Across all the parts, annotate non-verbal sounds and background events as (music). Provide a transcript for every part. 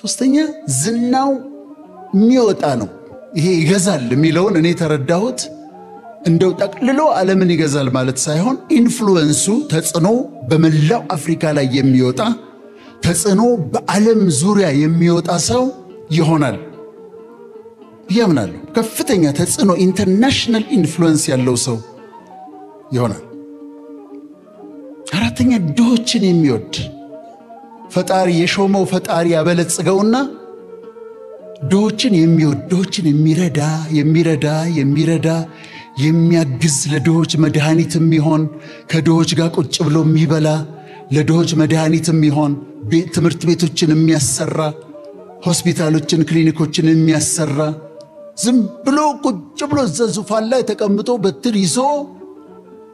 ሶስተኛ ዝናው የሚወጣ ነው። ይሄ ይገዛል የሚለውን እኔ የተረዳሁት እንደው ጠቅልሎ ዓለምን ይገዛል ማለት ሳይሆን ኢንፍሉወንሱ ተጽዕኖ በመላው አፍሪካ ላይ የሚወጣ ተጽዕኖ በዓለም ዙሪያ የሚወጣ ሰው ይሆናል ብያምናለሁ። ከፍተኛ ተጽዕኖ ኢንተርናሽናል ኢንፍሉወንስ ያለው ሰው ይሆናል። አራተኛ ድሆችን የሚወድ ፈጣሪ የሾመው ፈጣሪ ያበለጽገውና ድሆችን የሚወድ ድሆችን የሚረዳ የሚረዳ የሚረዳ የሚያግዝ ለድሆች መድኃኒት የሚሆን ከድሆች ጋር ቁጭ ብሎ የሚበላ ለድሆች መድኃኒት የሚሆን ትምህርት ቤቶችን የሚያሰራ ሆስፒታሎችን፣ ክሊኒኮችን የሚያሰራ ዝም ብሎ ቁጭ ብሎ እዛ ዙፋን ላይ ተቀምጦ በትር ይዞ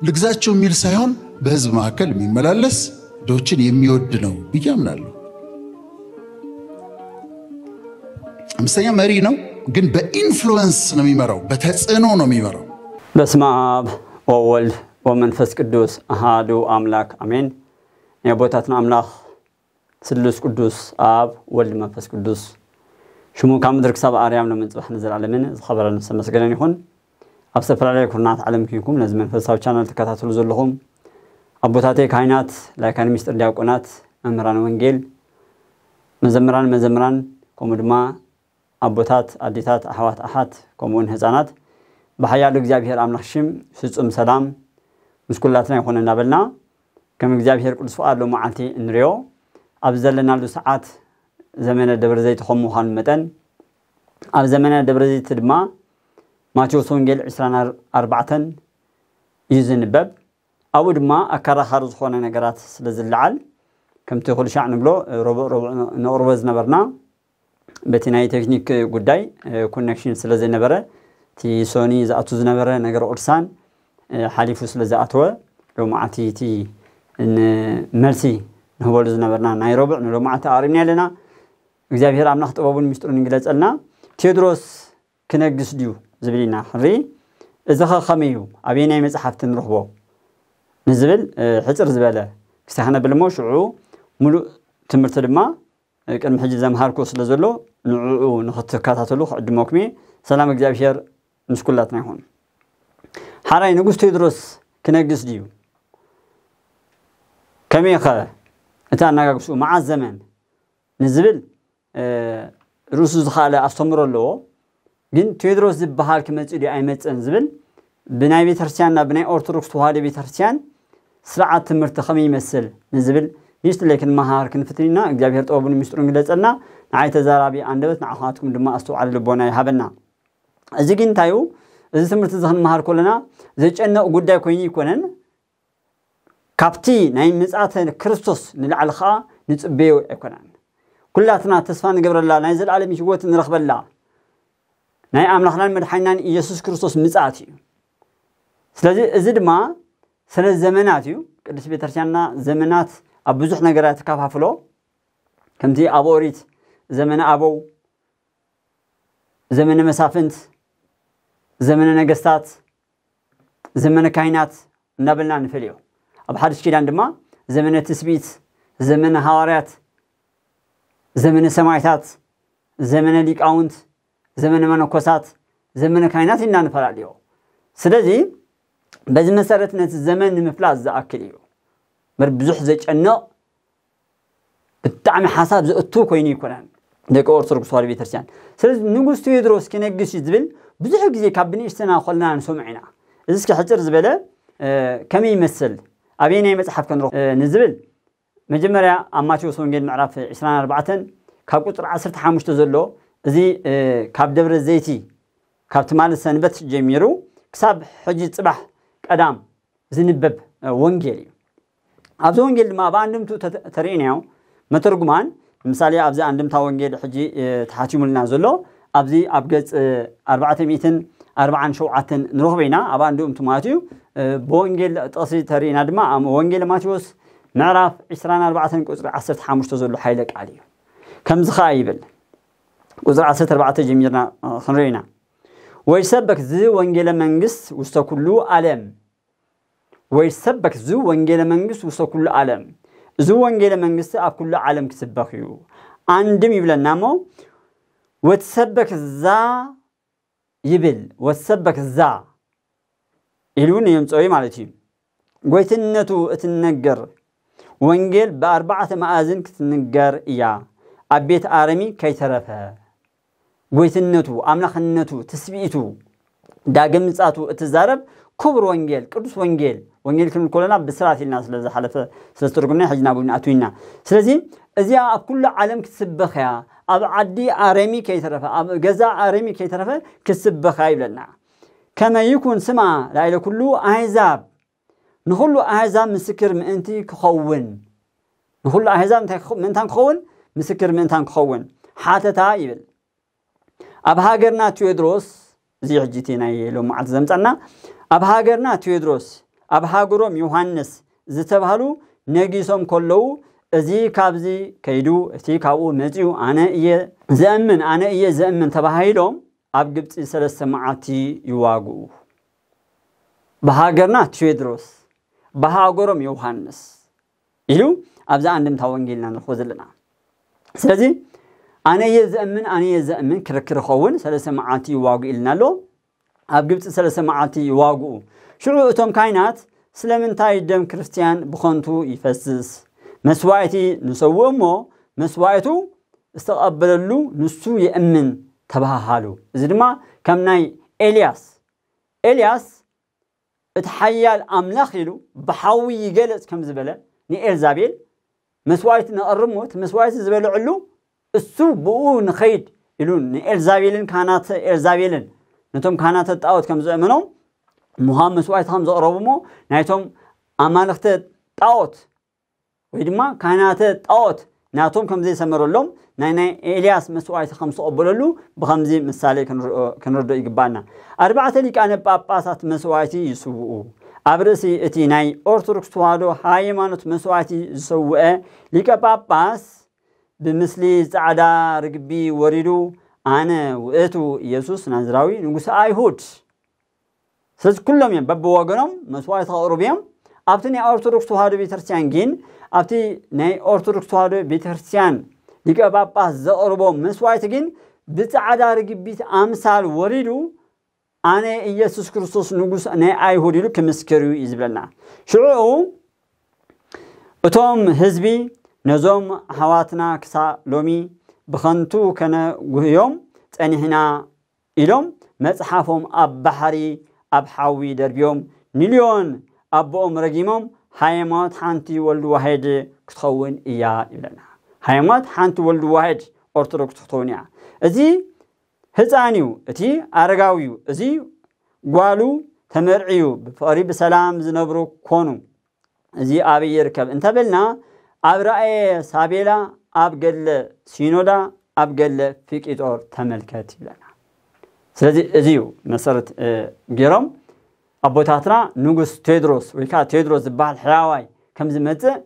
ልግዛቸው የሚል ሳይሆን በህዝብ መካከል የሚመላለስ ዶችን የሚወድ ነው ብዬ አምናለሁ። አምስተኛ መሪ ነው፣ ግን በኢንፍሉወንስ ነው የሚመራው፣ በተጽዕኖ ነው የሚመራው። በስመ አብ ወወልድ ወመንፈስ ቅዱስ አሃዱ አምላክ አሜን። የቦታትን አምላክ ስሉስ ቅዱስ አብ ወልድ መንፈስ ቅዱስ ሽሙ ካብ ምድሪ ክሳብ ኣርያም ለምንፅባሕ ንዘለኣለምን ዝኸበረ ነፍሰ ይኹን ኣብ ዝተፈላለየ ኩናት ዓለም ኮይንኩም ነዚ መንፈሳዊ ቻናል ተከታተሉ ዘለኹም አቦታቴ ካህናት፣ ላይካን ሚስጥር ዲያቆናት፣ መምህራን ወንጌል፣ መዘምራን መዘምራን ከምኡ ድማ አቦታት አዴታት፣ አሕዋት አሓት፣ ከምኡውን ህፃናት ብሓያሉ እግዚኣብሔር ኣምላኽ ሽም ፍፁም ሰላም ምስኩላትና ይኮነ እናበልና ከም እግዚኣብሔር ቅዱስ ፍቃድ መዓልቲ እንሪኦ ኣብ ዘለናሉ ሰዓት ዘመነ ደብረ ዘይቲ ከም ምዃኑ መጠን ኣብ ዘመነ ደብረ ዘይቲ ድማ ማቴዎስ ወንጌል 24 እዩ ዝንበብ ኣብኡ ድማ ኣከራኻሪ ዝኾነ ነገራት ስለ ዝለዓል ከምቲ ኩሉ ሻዕ ንብሎ ነቕርቦ ዝነበርና በቲ ናይ ቴክኒክ ጉዳይ ኮነክሽን ስለ ዘይነበረ እቲ ሶኒ ዝኣቱ ዝነበረ ነገር ቅዱሳን ሓሊፉ ስለ ዝኣተወ ሎማዓቲ እቲ መልሲ ንህበሉ ዝነበርና ናይ ረቡዕ ንሎማዓቲ ኣቕሪብና ኣለና እግዚኣብሄር ኣምላኽ ጥበቡን ምስጢሩን ይግለፀልና ቴድሮስ ክነግስ ድዩ ዝብል ኢና ክንርኢ እዚ ኸ ከመይ እዩ ኣበየናይ መፅሓፍቲ ንረኽቦ ንዝብል ሕፅር ዝበለ ክስተሓነብል እሞ ሽዑ ሙሉእ ትምህርቲ ድማ ቅድሚ ሕጂ ዘምሃርኩ ስለ ዘሎ ንዕኡ ንኽትከታተሉ ክዕድመኩም እየ ሰላም እግዚኣብሔር ምስ ኩላትና ይኹን ሓራይ ንጉስ ቴድሮስ ክነግስ ድዩ ከመይ ኸ እቲ ኣነጋግስኡ መዓዝ ዘመን ንዝብል ርእሱ ዝኸኣለ ኣስተምሮ ኣለዎ ግን ቴድሮስ ዝበሃል ክመፅእ ድዩ ኣይመፅን ዝብል ብናይ ቤተክርስትያን ናብ ብናይ ኦርቶዶክስ ተዋህዶ ቤተክርስትያን ስርዓት ትምህርቲ ከመይ ይመስል ንዝብል ንእሽተለይ ክንመሃር ክንፍትንና እግዚኣብሄር ጥበቡን ምስጢሩን ግለፀልና ንዓይ ተዛራቢ ኣንደበት ንዓኻትኩም ድማ ኣስተውዓለ ልቦና ይሃበና እዚ ግን እንታይዩ እዚ ትምህርቲ እዚ ክንመሃር ከለና ዘጨነቕ ጉዳይ ኮይኑ ይኮነን ካብቲ ናይ ምፅአተ ክርስቶስ ንላዕሊ ከዓ ንፅበዮ ኣይኮናን ኩላትና ተስፋ ንገብረላ ናይ ዘለዓለም ሂወት ንረክበላ ናይ ኣምላኽናን መድሓኒናን ኢየሱስ ክርስቶስ ምፅኣት እዩ ስለዚ እዚ ድማ ስለ ዘመናት እዩ ቅዱስ ቤተክርስትያንና ዘመናት ኣብ ብዙሕ ነገራት ተከፋፍሎ ከምቲ ኣብ ኦሪት ዘመነ ኣበው ዘመነ መሳፍንት ዘመነ ነገስታት ዘመነ ካይናት እናበልና ንፈልዮ ኣብ ሓደሽ ኪዳን ድማ ዘመነ ትስቢት ዘመነ ሃዋርያት ዘመነ ሰማይታት ዘመነ ሊቃውንት ዘመነ መነኮሳት ዘመነ ካይናት ኢልና ንፈላለዮ ስለዚ በዚ መሰረት ነቲ ዘመን ንምፍላጥ ዝኣክል እዩ ምር ብዙሕ ዘጨንቕ ብጣዕሚ ሓሳብ ዘእቱ ኮይኑ ይኮነን ደቂ ኦርቶዶክስ ተዋህዶ ቤተክርስትያን ስለዚ ንጉስ ቴድሮስ ክነግስ እዩ ዝብል ብዙሕ ግዜ ካብ ብንእሽትና ኮልና ንሰምዑ ኢና እዚ እስኪ ሕፅር ዝበለ ከመይ ይመስል ኣበየ ናይ መፅሓፍ ከንረክ ንዝብል መጀመርያ ኣብ ማቴዎስ ወንጌል ምዕራፍ 24 ካብ ቁፅሪ 15 ዘሎ እዚ ካብ ደብረ ዘይቲ ካብቲ ማለት ሰንበት ጀሚሩ ክሳብ ሕጂ ፅባሕ ቀዳም ዝንበብ ወንጌል እዩ ኣብዚ ወንጌል ድማ ብኣንድምቱ ተርእንያው መተርጉማን ምሳሌ ኣብዚ ኣንድምታ ወንጌል ሕጂ ተሓቲሙልና ዘሎ ኣብዚ ኣብ ገፅ 447 ንረክበ ኢና ኣብ ኣንድምቱ ማለት እዩ ብወንጌል ጥቕሲ ተርእና ድማ ወንጌል ማቴዎስ ምዕራፍ 24 ቁፅሪ 15 ዘሎ ሓይለ ቃል እዩ ከምዚ ከዓ ይብል ቁፅሪ 14 ጀሚርና ክንርኢና ወይ ሰበክ ዝ ወንጌለ መንግስት ውስተ ኩሉ ኣለም ወይ ሰበክ ዝ ወንጌለ መንግስት ውሰ ኩሉ ዓለም እዚ ወንጌለ መንግስቲ ኣብ ኩሉ ዓለም ክስበክ እዩ ኣንድም ይብለና ሞ ወትሰበክ ዛ ይብል ወትሰበክ ዛ ኢሉ ንየምፀዊ ማለት እዩ ጎይትነቱ እትነገር ወንጌል ብኣርባዕተ መኣዝን ክትንገር እያ ኣብ ቤት ኣረሚ ከይተረፈ ጎይትነቱ ኣምላኽነቱ ትስብኢቱ ዳግም እትዛረብ ክቡር ወንጌል ቅዱስ ወንጌል ወንጌል ክንብል ከለና ብስራት ኢልና ስለዝሓለፈ ስለዝተርጉምና ሕጂ ናብኡ ንኣትው ኢና ስለዚ እዚኣ ኣብ ኩሉ ዓለም ክትስበኸያ ኣብ ዓዲ ኣረሚ ከይተረፈ ኣብ ገዛ ኣረሚ ከይተረፈ ክትስበኻ ይብለና ከመ ይኩን ስማ ላኢለ ኩሉ ኣሕዛብ ንኩሉ ኣሕዛብ ምስክር ምእንቲ ክኸውን ንኩሉ ኣሕዛብ ምእንታን ክኸውን ምስክር ምእንታን ክኸውን ሓተታ ይብል ኣብ ሃገርና ቴዎድሮስ እዚ ሕጂ እቲ ናይ ሎም መዓልቲ ዘምፃና ኣብ ሃገርና ቴዎድሮስ ኣብ ሃገሮም ዮሃንስ ዝተባሃሉ ነጊሶም ከለዉ እዚ ካብዚ ከይዱ እቲ ካብኡ መፅኡ ኣነ እየ ዘእምን ኣነ እየ ዘእምን ተባሂሎም ኣብ ግብፂ ሰለስተ መዓልቲ ይዋግኡ ብሃገርና ቴድሮስ ብሃገሮም ዮሃንስ ኢሉ ኣብዚ ኣንድምታ ወንጌልና ንረኽቦ ዘለና ስለዚ ኣነ እየ ዘእምን ኣነ እየ ዘእምን ክርክር ኸውን ሰለስተ መዓልቲ ይዋግኡ ኢልና ኣሎ ኣብ ግብፂ ሰለስተ መዓልቲ ይዋግኡ ሽዑ እቶም ካይናት ስለምንታይ ደም ክርስቲያን ብኾንቱ ይፈስስ መስዋዕቲ ንሰዎ እሞ መስዋዕቱ ዝተቐበለሉ ንሱ የእምን ተባሃሃሉ እዚ ድማ ከም ናይ ኤልያስ ኤልያስ እቲ ሓያል ኣምላኽ ኢሉ ብሓዊ ይገለፅ ከም ዝበለ ንኤልዛቤል መስዋዕቲ ነቐርብ እቲ መስዋዕቲ ዝበልዐሉ እሱ ብኡ ንኸይድ ኢሉ ንኤልዛቤልን ካህናት ኤልዛቤልን ነቶም ካህናተ ጣዖት ከም ሙሃ መስዋዕት ከም ዘቕረቡ ሞ ናይቶም ኣማልኽተ ጣዖት ወይ ድማ ካህናተ ጣዖት ናቶም ከም ዘይሰመረሎም ናይ ናይ ኤልያስ መስዋዕቲ ከም ዝቕበለሉ ብከምዚ ምሳሌ ክንርድኦ ይግባአና ኣርባዕተ ሊቃነ ጳጳሳት መስዋዕቲ ይስውኡ ኣብ ርእሲ እቲ ናይ ኦርቶዶክስ ተዋህዶ ሃይማኖት መስዋዕቲ ዝሰውአ ሊቀ ጳጳስ ብምስሊ ፃዕዳ ርግቢ ወሪዱ ኣነ ውእቱ ኢየሱስ ናዝራዊ ንጉሳ ኣይሁድ ስለዚ ኩሎም እዮም በብወገኖም መስዋዕት ከቕርቡ እዮም ኣብቲ ናይ ኦርቶዶክስ ተዋህዶ ቤተክርስትያን ግን ኣብቲ ናይ ኦርቶዶክስ ተዋህዶ ቤተክርስትያን ሊቀ ጳጳስ ዘቅርቦ መስዋዕቲ ግን ብፃዕዳ ርግቢት ኣምሳል ወሪዱ ኣነ ኢየሱስ ክርስቶስ ንጉስ ናይ ኣይሁድ ኢሉ ክምስክር እዩ ዝብለና ሽዑኡ እቶም ህዝቢ ነዞም ኣሕዋትና ክሳብ ሎሚ ብከንቱ ከነጉህዮም ፀኒሕና ኢሎም መፅሓፎም ኣብ ባሕሪ ኣብ ሓዊ ደርብዮም ሚልዮን ኣቦኦም ረጊሞም ሃይማኖት ሓንቲ ወልዲ ዋሄድ ክትኸውን እያ ይብለና ሃይማኖት ሓንቲ ወልዲ ዋሄድ ኦርቶዶክስ ክትኸውን እያ እዚ ህፃን እዩ እቲ ኣረጋዊ እዩ እዚ ጓሉ ተመርዒዩ ብፍቕሪ ብሰላም ዝነብሩ ኮኑ እዚ ኣበይ ይርከብ እንተበልና ኣብ ረኣየ ሳቤላ ኣብ ገለ ሲኖዳ ኣብ ገለ ፊቂጦር ተመልከት ይብለና ስለዚ እዚዩ መሰረት ገይሮም ኣቦታትና ንጉስ ቴድሮስ ወይ ከዓ ቴድሮስ ዝበሃል ሕያዋይ ከም ዝመፅእ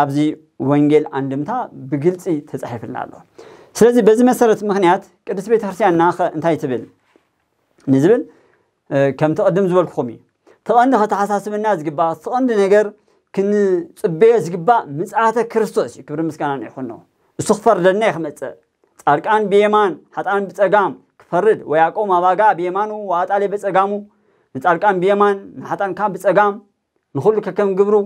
ኣብዚ ወንጌል ኣንድምታ ብግልፂ ተፃሒፍልና ኣሎ ስለዚ በዚ መሰረት ምክንያት ቅዱስ ቤተክርስትያን ናኸ እንታይ ትብል ንዝብል ከም ተቐድም ዝበልክኹም እዩ ተቐንዲ ከተሓሳስብና ዝግባእ ተቐንዲ ነገር ክንፅበዮ ዝግባእ ምፅኣተ ክርስቶስ እዩ ክብሪ ምስጋና ንኢኹኖ እሱ ክፈርደና ይክመፅእ ፃድቃን ብየማን ሓጣን ብፀጋም ፈርድ ወያቆም ኣባጋ ብየማኑ ወኣጣሌ በፀጋሙ ንጻድቃን ብየማን ንሓጣንካ ካብ ብፀጋም ንኩሉ ከከም ግብሩ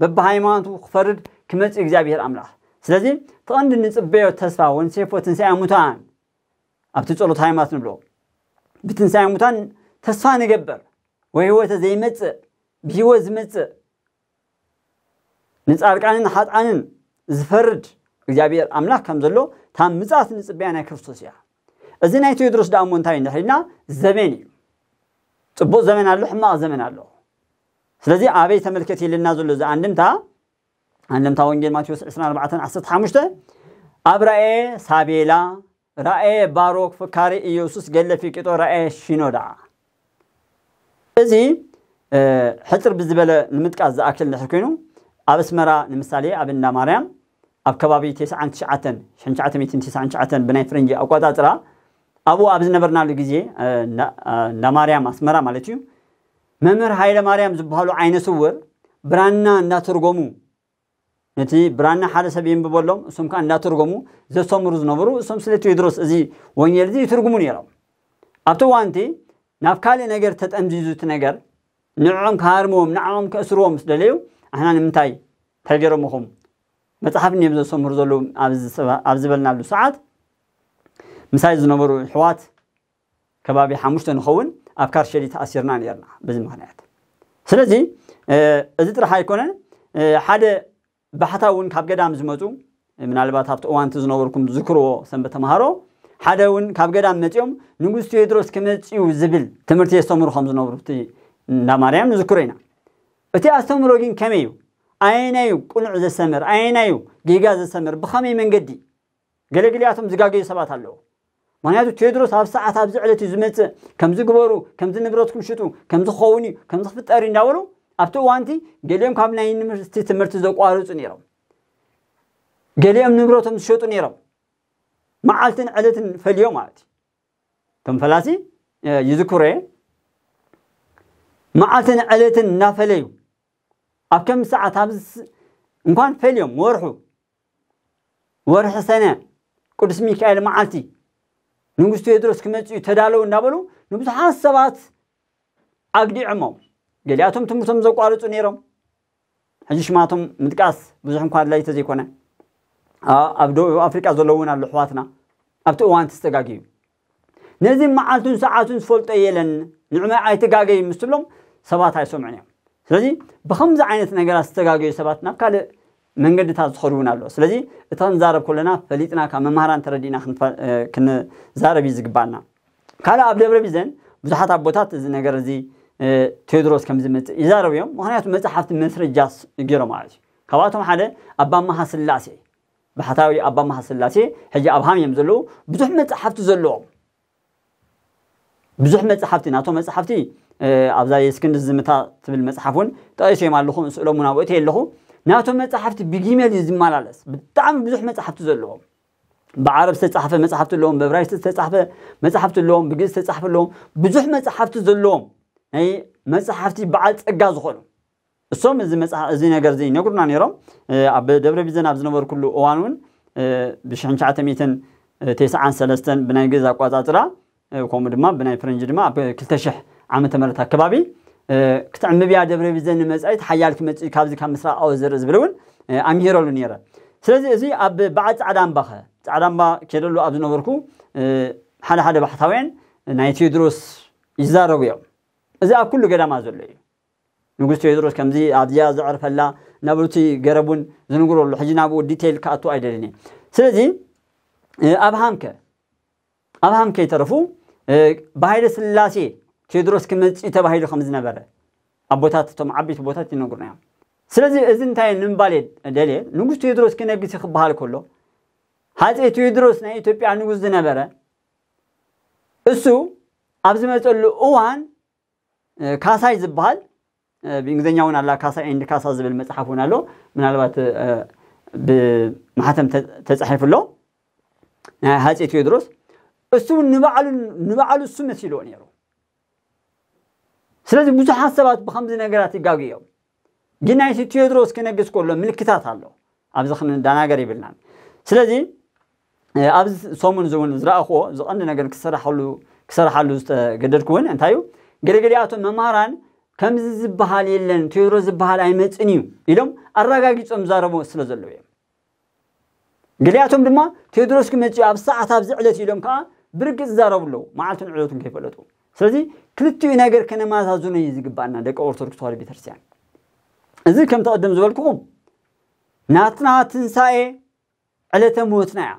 በብሃይማኖቱ ክፈርድ ክመፅእ እግዚኣብሔር ኣምላኽ ስለዚ ተቐንዲ ንፅበዮ ተስፋ ወንሴፎ ትንሳኤ ሙታን ኣብቲ ፀሎት ሃይማኖት ንብሎ ብትንሳኤ ሙታን ተስፋ ንገብር ወይ ህወተ ዘይመፅእ ብሂወት ዝመፅእ ንፃድቃንን ሓጣንን ዝፈርድ እግዚኣብሔር ኣምላኽ ከም ዘሎ ታብ ምጻት ንፅበያ ናይ ክርስቶስ እያ እዚ ናይ ቴድሮስ ዳእሞ እንታይ እዩ ንድሕሪና ዘመን እዩ ፅቡቅ ዘመን ኣሎ ሕማቅ ዘመን ኣሎ ስለዚ ኣበይ ተመልከት የለና ዘሎ እዚ ኣንድምታ ኣንድምታ ወንጌል ማቴዎስ 24 2415 ኣብ ራኤ ሳቤላ ራኤ ባሮክ ፍካሪ ኢየሱስ ገለ ፊቂጦ ራእየ ሽኖዳ እዚ ሕፅር ብዝበለ ንምጥቃስ ዝኣክል ንድሕር ኮይኑ ኣብ ኣስመራ ንምሳሌ ኣብ እንዳ ማርያም ኣብ ከባቢ 99 ብናይ ፍረንጂ ኣቋፃፅራ አብኡ ኣብ ዝነበርናሉ ግዜ እንዳማርያም ኣስመራ ማለት እዩ መምህር ሃይለ ማርያም ዝበሃሉ ዓይነ ስውር ብራና እንዳተርጎሙ ነቲ ብራና ሓደ ሰብ የንብበሎም እሶም ከዓ እንዳተርጎሙ ዘስተምሩ ዝነበሩ እሶም ስለ ቴዎድሮስ እዚ ወንጌል እዚ ይትርጉሙ ነይሮም ኣብቲ ዋንቲ ናብ ካልእ ነገር ተጠምዚዙ ነገር ንዕኦም ክሃርምዎም ንዓኦም ከእስርዎም ምስ ደለዩ ኣሕና ንምንታይ ተገይሮምኹም መፅሓፍ እዮም ዘስተምሩ ዘለዉ ኣብ ዝበልናሉ ሰዓት ምሳይ ዝነበሩ ሕዋት ከባቢ ሓሙሽተ ንኸውን ኣብ ካርሸዲ ተኣሲርና ነርና ብዚ ምክንያት ስለዚ እዚ ጥራሕ ኣይኮነን ሓደ ባሕታ እውን ካብ ገዳም ዝመፁ ምናልባት ኣብቲ እዋንቲ ዝነበርኩም ዝክርዎ ሰንበ ተምሃሮ ሓደ እውን ካብ ገዳም መፂኦም ንጉስ ቴድሮስ ክመፅኡ ዝብል ትምህርቲ የስተምሩ ከም ዝነብሩ እቲ እንዳማርያም ንዝክሮ ኢና እቲ ኣስተምሮ ግን ከመይ እዩ ኣየናዩ ቁኑዕ ዘሰምር ኣየናዩ ጌጋ ዘሰምር ብኸመይ መንገዲ ገለግልያቶም ዝጋገዩ ሰባት ኣለዎ ምክንያቱ ቴድሮስ ኣብ ሰዓት ኣብዚ ዕለት እዩ ዝመፅእ ከምዚ ግበሩ ከምዚ ንብረትኩም ሽጡ ከምዚ ክኸውን እዩ ከምዚ ክፍጠር እዩ ኣብቲ እዋንቲ ገሊኦም ካብ ናይ ዩኒቨርሲቲ ትምህርቲ ዘቋርፁ ነይሮም ገሊኦም ንብረቶም ዝሸጡ ነይሮም መዓልትን ዕለትን ፈልዮም ማለት እዩ እቶም ፈላሲ ይዝክሮ እየ መዓልትን ዕለትን እናፈለዩ ኣብ ከም ሰዓት ኣብ እንኳን ፈልዮም ወርሑ ወርሒ ሰነ ቅዱስ ሚካኤል መዓልቲ ንጉስ ቴዎድሮስ ክመፅኡ ተዳለው እናበሉ ንብዙሓት ሰባት ኣግዲዕሞም ገሊኣቶም ትምህርቶም ዘቋርፁ ነይሮም ሕጂ ሽማቶም ምጥቃስ ብዙሕ እንኳ ኣድላይ ተዘይኮነ ኣብ ደቡብ ኣፍሪቃ ዘሎ እውን ኣሎ ኣሕዋትና ኣብቲ እዋን ተስተጋግዩ ነዚ መዓልቱን ሰዓቱን ዝፈልጦ የለን ንዕመይ ኣይተጋገይ ምስ ትብሎም ሰባት ኣይሰምዑን እዮም ስለዚ ብከምዚ ዓይነት ነገራት ዝተጋገዩ ሰባት ናብ ካልእ መንገድታት ዝኸዱ ኣሎ ስለዚ እታ ንዛረብ ከለና ፈሊጥና ካብ መምሃራን ተረዲእና ክንዛረብ እዩ ዝግባአና ካልእ ኣብ ደብረ ቢዘን ብዙሓት ኣቦታት እዚ ነገር እዚ ቴድሮስ ከም ዝመፅእ ይዛረብ እዮም ምክንያቱ መፅሓፍቲ መስረጃ ገይሮም ማለት እዩ ካብኣቶም ሓደ ኣባማሃ ስላሴ ባሕታዊ ኣባማሃ ስላሴ ሕጂ ኣብሃም እዮም ዘለዉ ብዙሕ መፅሓፍቲ ዘለዎም ብዙሕ መፅሓፍቲ ናቶም መፅሓፍቲ ኣብዛ የስክንዲ ዝምታ ትብል መፅሓፍ እውን ተቀይሶ እዮም ኣለኹ ስእሎም እውን ኣብእት ኣለኹ ናቶም መፅሓፍቲ ብጊሜል እዩ ዝመላለስ ብጣዕሚ ብዙሕ መፅሓፍቲ ዘለዎም ብዓረብ ዝተፃሓፈ መፅሓፍቲ ኣለዎም ብዕብራይስጥ ዝተፃሓፈ መፅሓፍቲ ኣለዎም ብግእዝ ዝተፃሓፈ ኣለዎም ብዙሕ መፅሓፍቲ ዘለዎም ናይ መፅሓፍቲ በዓል ፀጋ ዝኾኑ እሶም እዚ ነገር እዚ ይነግሩና ነይሮም ኣብ ደብረ ቢዘን ኣብ ዝነበሩ ኩሉ እዋን እውን ብ1993 ብናይ ገዛ ኣቋፃፅራ ከምኡ ድማ ብናይ ፈረንጂ ድማ ኣብ 200 ዓመተ ምህረት ኣከባቢ ክትዕምብ እያ ደብረ ብዘኒ መፃኢት ሓያል ክመፅ ካብዚ ካብ ምስራቅ ኣወ ዘርኢ ዝብል እውን ኣምሂረሉ ነረ ስለዚ እዚ ኣብ በዓል ፃዕዳ እምባ ኸ ፃዕዳ ምባ ከይደሉ ኣብ ዝነበርኩ ሓደ ሓደ ባሕታውያን ናይ ቴድሮስ ይዛረቡ እዮም እዚ ኣብ ኩሉ ገዳማ ዘሎ እዩ ንጉስ ቴድሮስ ከምዚ ኣብዝያ ዝዕርፈላ ናብቲ ገረቡን ዝንግረሉ ሕጂ ናብኡ ዲቴይል ክኣት ኣይደልን እየ ስለዚ ኣብሃምከ ኣብሃም ይተረፉ ብሃይለ ስላሴ ቴድሮስ ክመፅ ተባሂሉ ከም ዝነበረ ኣቦታት እቶም ዓበይቲ ቦታት ይነግሩና እዮም ስለዚ እዚ እንታይ ንምባል ደልየ ንጉስ ቴድሮስ ክነግስ ክበሃል ከሎ ሃፀ ቴድሮስ ናይ ኢትዮጵያ ንጉስ ዝነበረ እሱ ኣብ ዝመፀሉ እዋን ካሳይ ዝበሃል ብእንግሊዝኛ እውን ኣላ ካሳይ ኤንድ ካሳ ዝብል መፅሓፍ እውን ኣሎ ምናልባት ብማሕተም ተፃሒፉ ኣሎ ናይ ሃፀ ቴድሮስ እሱ ንባዕሉ እሱ መሲልዎ ነይሩ ስለዚ ብዙሓት ሰባት ብከምዚ ነገራት ይጋጉ እዮም ግን ናይቲ ቴዎድሮስ ክነግስ ከሎ ምልክታት ኣሎ ኣብዚ ክንዳናገር ይብልና ስለዚ ኣብዚ ሰሙን እውን ዝረእኽዎ ዝቐንዲ ነገር ክሰርሓሉ ዝተገደድኩ እውን እንታይ እዩ ገለገሊኣቶም መምሃራን ከምዚ ዝበሃል የለን ቴዎድሮስ ዝበሃል ኣይመፅን እዩ ኢሎም ኣረጋጊፆም ዛረቦ ስለ ዘለዉ እዮም ገሊኣቶም ድማ ቴዎድሮስ ክመፅ ኣብ ሰዓት ኣብዚ ዕለት ኢሎም ከዓ ብርግፅ ዝዛረቡ ኣለዉ መዓልትን ዕለቱን ከይፈለጡ ስለዚ ክልቲኡ ነገር ከነማዛዙነ እዩ ዝግባእና ደቂ ኦርቶዶክስ ተዋህዶ ቤተክርስትያን እዚ ከም ተቐደም ዝበልክኹም ናትና ትንሳኤ ዕለተ ሞትና እያ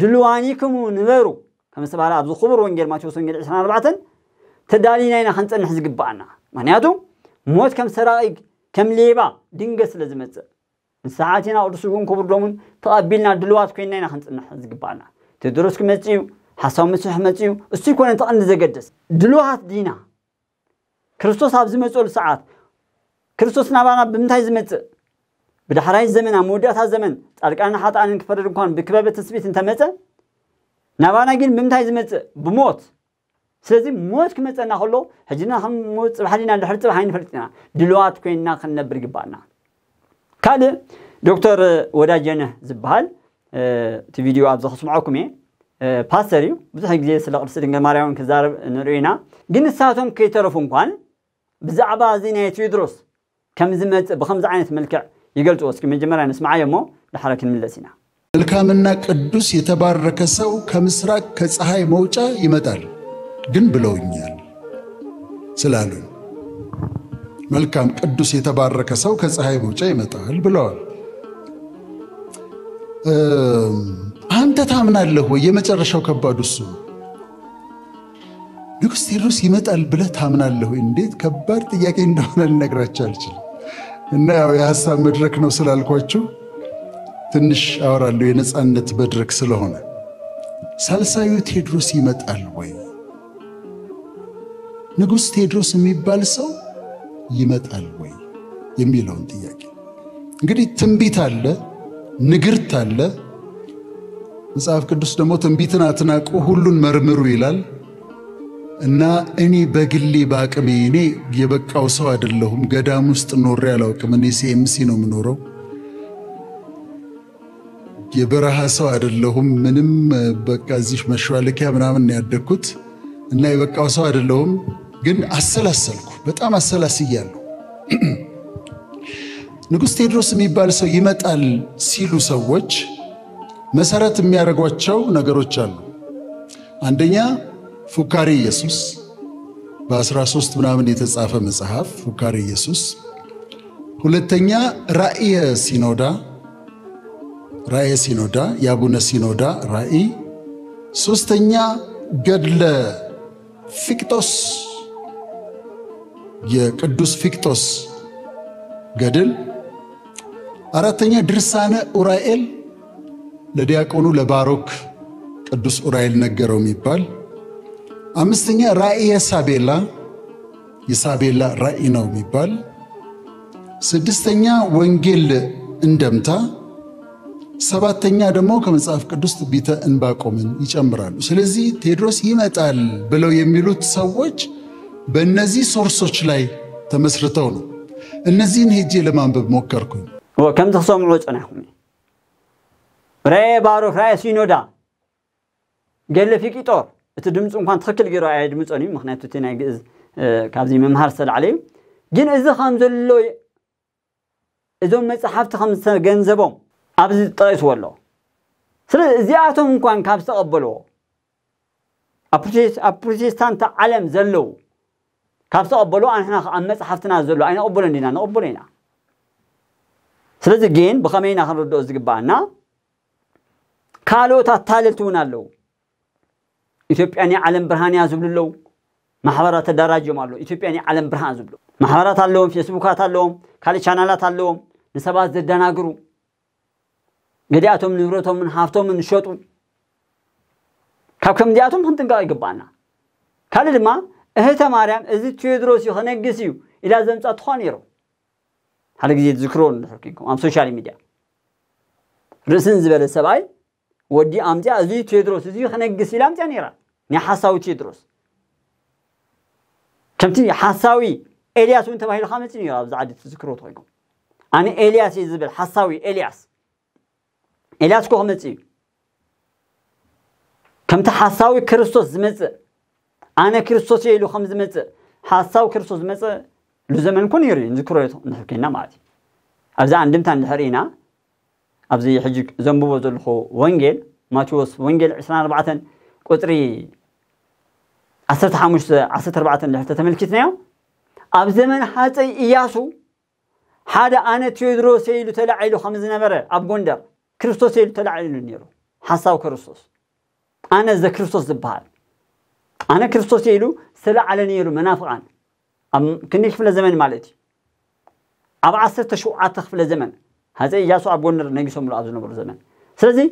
ድልዋኒክሙ ንበሩ ከም ዝተባሃለ ኣብዚ ክቡር ወንጌል ማቴዎስ ወንጌል 24 ተዳሊና ኢና ክንፀንሕ ዝግባኣና ምክንያቱ ሞት ከም ሰራቂ ከም ሌባ ድንገት ስለ ዝመፅእ ንሰዓትና ቅዱስ እውን ክቡር ሎሙን ተቐቢልና ድልዋት ኮይና ኢና ክንፅንሕ ዝግባኣና ቴድሮስ ክመፅ እዩ ሓሳብ መስሕ መፅኡ እሱ ይኮነ እቲ ቀንዲ ዘገድስ ድልዋሃት ዲና ክርስቶስ ኣብ ዝመፀሉ ሰዓት ክርስቶስ ናባና ብምንታይ ዝመፅእ ብዳሕራይ ዘመን ኣብ መወዳእታ ዘመን ጻድቃንን ሓጣንን ክፈርድ እንኳን ብክበበ ትስቢት እንተመፀ ናባና ግን ብምንታይ ዝመፅእ ብሞት ስለዚ ሞት ክመፀና ከሎ ሕጂና ከምሞት ፅባሕሊና ድሕሪ ፅባሕ ይንፈልጥ ኢና ድልዋት ኮይንና ክንነብር ይግባአና ካልእ ዶክተር ወዳጀነህ ዝበሃል እቲ ቪድዮ ኣብዛ ክስምዐኩም እየ ፓስተር እዩ ብዙሕ ግዜ ስለ ቅድስቲ ድንግል ማርያም ክዛርብ ንሪኢ ኢና ግን ንሳቶም ከይተረፉ እንኳን ብዛዕባ እዚ ናይ ቴድሮስ ከምዝመፅእ ብከምዚ ዓይነት መልክዕ ይገልፅዎ እስኪ መጀመርያ ንስማዓዮ እሞ ዳሓረ ክንምለስ ኢና መልካምና ቅዱስ የተባረከ ሰው ከምስራቅ ከፀሐይ መውጫ ይመጣል ግን ብለውኛል ስላሉ መልካም ቅዱስ የተባረከ ሰው ከፀሐይ መውጫ ይመጣል ብለዋል አንተ ታምናለህ ወይ? የመጨረሻው ከባድ እሱ ንጉሥ ቴዎድሮስ ይመጣል ብለህ ታምናለህ ወይ? እንዴት ከባድ ጥያቄ እንደሆነ ልነግራቸው አልችልም። እና ያው የሀሳብ መድረክ ነው ስላልኳችሁ ትንሽ አወራለሁ። የነፃነት መድረክ ስለሆነ ሳልሳዩ ቴዎድሮስ ይመጣል ወይ? ንጉሥ ቴዎድሮስ የሚባል ሰው ይመጣል ወይ የሚለውን ጥያቄ እንግዲህ ትንቢት አለ ንግርት አለ። መጽሐፍ ቅዱስ ደግሞ ትንቢትን አትናቁ ሁሉን መርምሩ ይላል እና እኔ በግሌ በአቅሜ እኔ የበቃው ሰው አይደለሁም። ገዳም ውስጥ ኖሬ አላውቅም። እኔ ሲኤምሲ ነው የምኖረው። የበረሃ ሰው አይደለሁም። ምንም በቃ እዚህ መሿለኪያ ምናምን ያደግኩት እና የበቃው ሰው አይደለሁም። ግን አሰላሰልኩ፣ በጣም አሰላስያለሁ። (clears throat) ንጉሥ ቴድሮስ የሚባል ሰው ይመጣል ሲሉ ሰዎች መሰረት የሚያደርጓቸው ነገሮች አሉ። አንደኛ ፉካሪ ኢየሱስ በ13 ምናምን የተጻፈ መጽሐፍ ፉካሪ ኢየሱስ። ሁለተኛ ራእየ ሲኖዳ ራእየ ሲኖዳ የአቡነ ሲኖዳ ራእይ። ሶስተኛ ገድለ ፊቅጦስ የቅዱስ ፊቅጦስ ገድል አራተኛ ድርሳነ ኡራኤል ለዲያቆኑ ለባሮክ ቅዱስ ኡራኤል ነገረው የሚባል አምስተኛ ራእየ ሳቤላ የሳቤላ ራእይ ነው የሚባል ስድስተኛ ወንጌል እንደምታ ሰባተኛ ደግሞ ከመጽሐፍ ቅዱስ ትንቢተ ዕንባቆምን ይጨምራሉ። ስለዚህ ቴዎድሮስ ይመጣል ብለው የሚሉት ሰዎች በእነዚህ ሶርሶች ላይ ተመስርተው ነው። እነዚህን ሄጄ ለማንበብ ሞከርኩኝ። ከም ተሰምዑ ጨናኹም ራየ ባሮክ ራየ ሲኖዳ ገለ ፊቂጦር እቲ ድምፂ እንኳን ትኽክል ገይሩ ድምፆን እዩ ምክንያቱ እቲ ናይ ግእዝ ካብዚ ምምሃር ዝተላዕለ እዩ ግን እዚ ከም ዘሎ እዞም መፅሓፍቲ ከም ዝተገንዘቦም ኣብዚ ጠቂስዎ ኣሎ ስለዚ እዚኣቶም እንኳን ካብ ዝተቐበልዎ ኣብ ፕሮቴስታንት ዓለም ዘለው ካብ ዝተቐበልዎ ኣንሕና ኣብ መፅሓፍትና ዘሎ ኣይነቐበሎን ዲና ንቐበሎ ኢና ስለዚህ ግን ብኸመይ ኢና ክንርድኦ ዝግባአና ካልኦት ኣታለልቲ እውን ኣለው ኢትዮጵያ ናይ ዓለም ብርሃን እያ ዝብሉ ኣለው ማሕበራት ተደራጅዮም ኣለው ኢትዮጵያ ናይ ዓለም ብርሃን ዝብሉ ማሕበራት ኣለዎም ፌስቡካት ኣለዎም ካልእ ቻናላት ኣለዎም ንሰባት ዘደናግሩ ገዲኣቶም ንብረቶምን ሃፍቶምን ንሸጡ ካብ ከምዚኣቶም ክንጥንቀቕ ይግባአና ካልእ ድማ እህተ ማርያም እዚ ቴዎድሮስ እዩ ክነግስ እዩ ኢላ ዘምፃ ትኾ ነይሮም ሓደ ግዜ ዝክሮ ንሕኪምኩም ኣብ ሶሻል ሚድያ ርእስን ዝበለ ሰብኣይ ወዲ ኣምፅያ እዚ ቴድሮስ እዚ ክነግስ ኢላ ኣምፅያ ነይራ ናይ ሓሳዊ ቴድሮስ ከምቲ ሓሳዊ ኤልያስ እውን ተባሂሉ ካ መፂ ነሩ ኣብዚ ዓዲ ትዝክሮ ትኮይኩም ኣነ ኤልያስ እየ ዝብል ሓሳዊ ኤልያስ ኤልያስ ኮ ክመፅእ እዩ ከምቲ ሓሳዊ ክርስቶስ ዝመፅእ ኣነ ክርስቶስ እየ ኢሉ ከም ዝመፅእ ሓሳዊ ክርስቶስ ዝመፅእ لزمن كون يري نذكره نحكينا معتي أبزي عندهم تان دحرينا أبزي حجك زنبو وزلخو ونجل ما توس ونجل عسران أربعة قطري عصرت حاموش عصرت أربعة لحتى تمل كتنيو أبزمن حتى إياسو حدا أنا تيودرو سيلو تلعيلو خمس نبرة أب جوندر كريستوس سيلو تلعيلو نيرو حساو كريستوس أنا ذا كريستوس ذبحال أنا كريستوس سيلو سلع على نيرو منافقان كني خفل زمن مالتي أبا عصر تشو عتخفل زمن هذا ياسو عبونر نجسهم العزون بر زمن سلزي